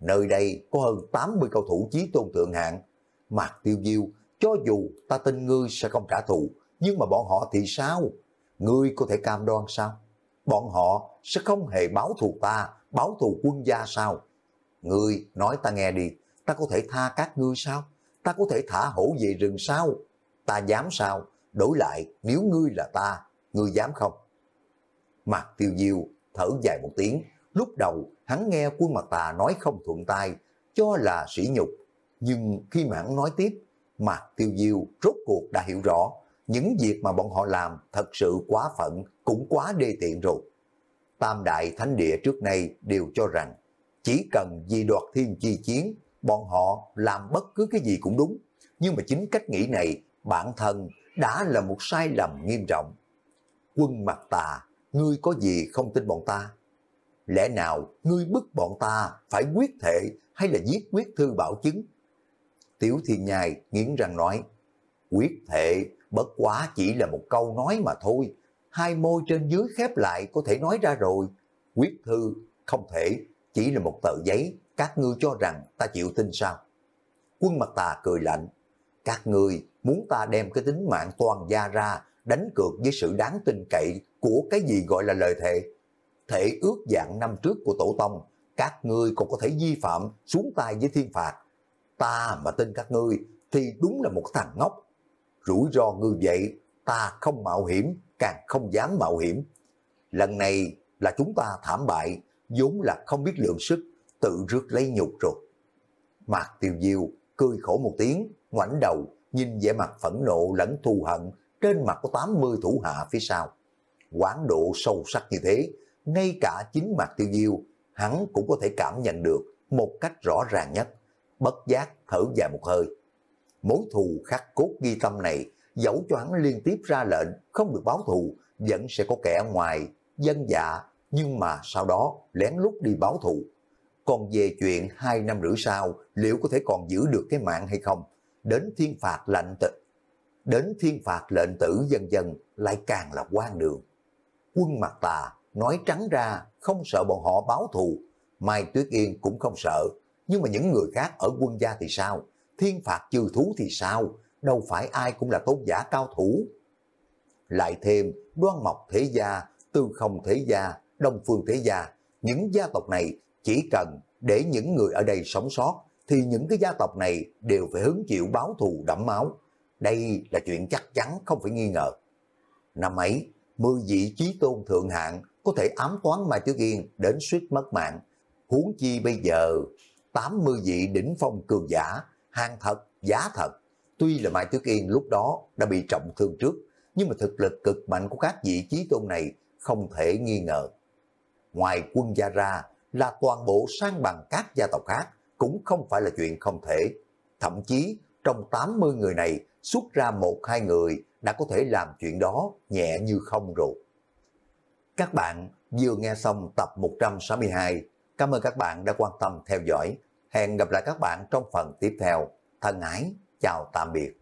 Nơi đây có hơn 80 cầu thủ chí tôn thượng hạng. Mạc tiêu diêu, cho dù ta tin ngươi sẽ không trả thù, nhưng mà bọn họ thì sao? Ngươi có thể cam đoan sao? bọn họ sẽ không hề báo thù ta, báo thù quân gia sao? Ngươi nói ta nghe đi, ta có thể tha các ngươi sao? Ta có thể thả hổ về rừng sao? Ta dám sao? Đổi lại, nếu ngươi là ta, ngươi dám không? Mạc tiêu diêu, thở dài một tiếng, lúc đầu hắn nghe quân mặt tà nói không thuận tai, cho là sỉ nhục. Nhưng khi mà hắn nói tiếp, Mạc tiêu diêu rốt cuộc đã hiểu rõ, những việc mà bọn họ làm thật sự quá phận, cũng quá đê tiện rồi. Tam đại thánh địa trước nay đều cho rằng, chỉ cần di đoạt thiên chi chiến, bọn họ làm bất cứ cái gì cũng đúng. Nhưng mà chính cách nghĩ này, bản thân đã là một sai lầm nghiêm trọng. Quân mặt tà, ngươi có gì không tin bọn ta? Lẽ nào ngươi bức bọn ta phải quyết thể hay là giết quyết thư bảo chứng? Tiểu thiên nhai nghiến răng nói, quyết thể bất quá chỉ là một câu nói mà thôi, hai môi trên dưới khép lại có thể nói ra rồi. Quyết thư, không thể, chỉ là một tờ giấy, các ngươi cho rằng ta chịu tin sao? Quân mặt tà cười lạnh, các ngươi muốn ta đem cái tính mạng toàn gia ra, đánh cược với sự đáng tin cậy của cái gì gọi là lời thề. Thể ước dạng năm trước của tổ tông, các ngươi còn có thể vi phạm xuống tay với thiên phạt. Ta mà tin các ngươi thì đúng là một thằng ngốc, rủi ro ngư vậy, ta không mạo hiểm, càng không dám mạo hiểm. Lần này là chúng ta thảm bại, vốn là không biết lượng sức, tự rước lấy nhục rồi. Mạc Tiêu Diêu cười khổ một tiếng, ngoảnh đầu, nhìn vẻ mặt phẫn nộ lẫn thù hận trên mặt có 80 thủ hạ phía sau. Quán độ sâu sắc như thế, ngay cả chính Mạc Tiêu Diêu, hắn cũng có thể cảm nhận được một cách rõ ràng nhất. Bất giác thở dài một hơi. Mối thù khắc cốt ghi tâm này, dẫu cho hắn liên tiếp ra lệnh không được báo thù, vẫn sẽ có kẻ ngoài, dân dạ, nhưng mà sau đó lén lút đi báo thù. Còn về chuyện hai năm rưỡi sau, liệu có thể còn giữ được cái mạng hay không? Đến thiên phạt lệnh tử, đến thiên phạt lệnh tử dần dần lại càng là quan đường. Quân mặt tà nói trắng ra không sợ bọn họ báo thù, Mai Tuyết Yên cũng không sợ, nhưng mà những người khác ở quân gia thì sao? thiên phạt trừ thú thì sao, đâu phải ai cũng là tôn giả cao thủ. Lại thêm, đoan mộc thế gia, tư không thế gia, đông phương thế gia, những gia tộc này chỉ cần để những người ở đây sống sót, thì những cái gia tộc này đều phải hứng chịu báo thù đẫm máu. Đây là chuyện chắc chắn không phải nghi ngờ. Năm ấy, mười vị trí tôn thượng hạng có thể ám toán Mai Tứ Yên đến suýt mất mạng. Huống chi bây giờ, 80 vị đỉnh phong cường giả hàng thật, giá thật. Tuy là Mai Tuyết Yên lúc đó đã bị trọng thương trước, nhưng mà thực lực cực mạnh của các vị trí tôn này không thể nghi ngờ. Ngoài quân gia ra là toàn bộ sang bằng các gia tộc khác cũng không phải là chuyện không thể. Thậm chí trong 80 người này xuất ra một hai người đã có thể làm chuyện đó nhẹ như không rồi. Các bạn vừa nghe xong tập 162. Cảm ơn các bạn đã quan tâm theo dõi. Hẹn gặp lại các bạn trong phần tiếp theo. Thân ái, chào tạm biệt.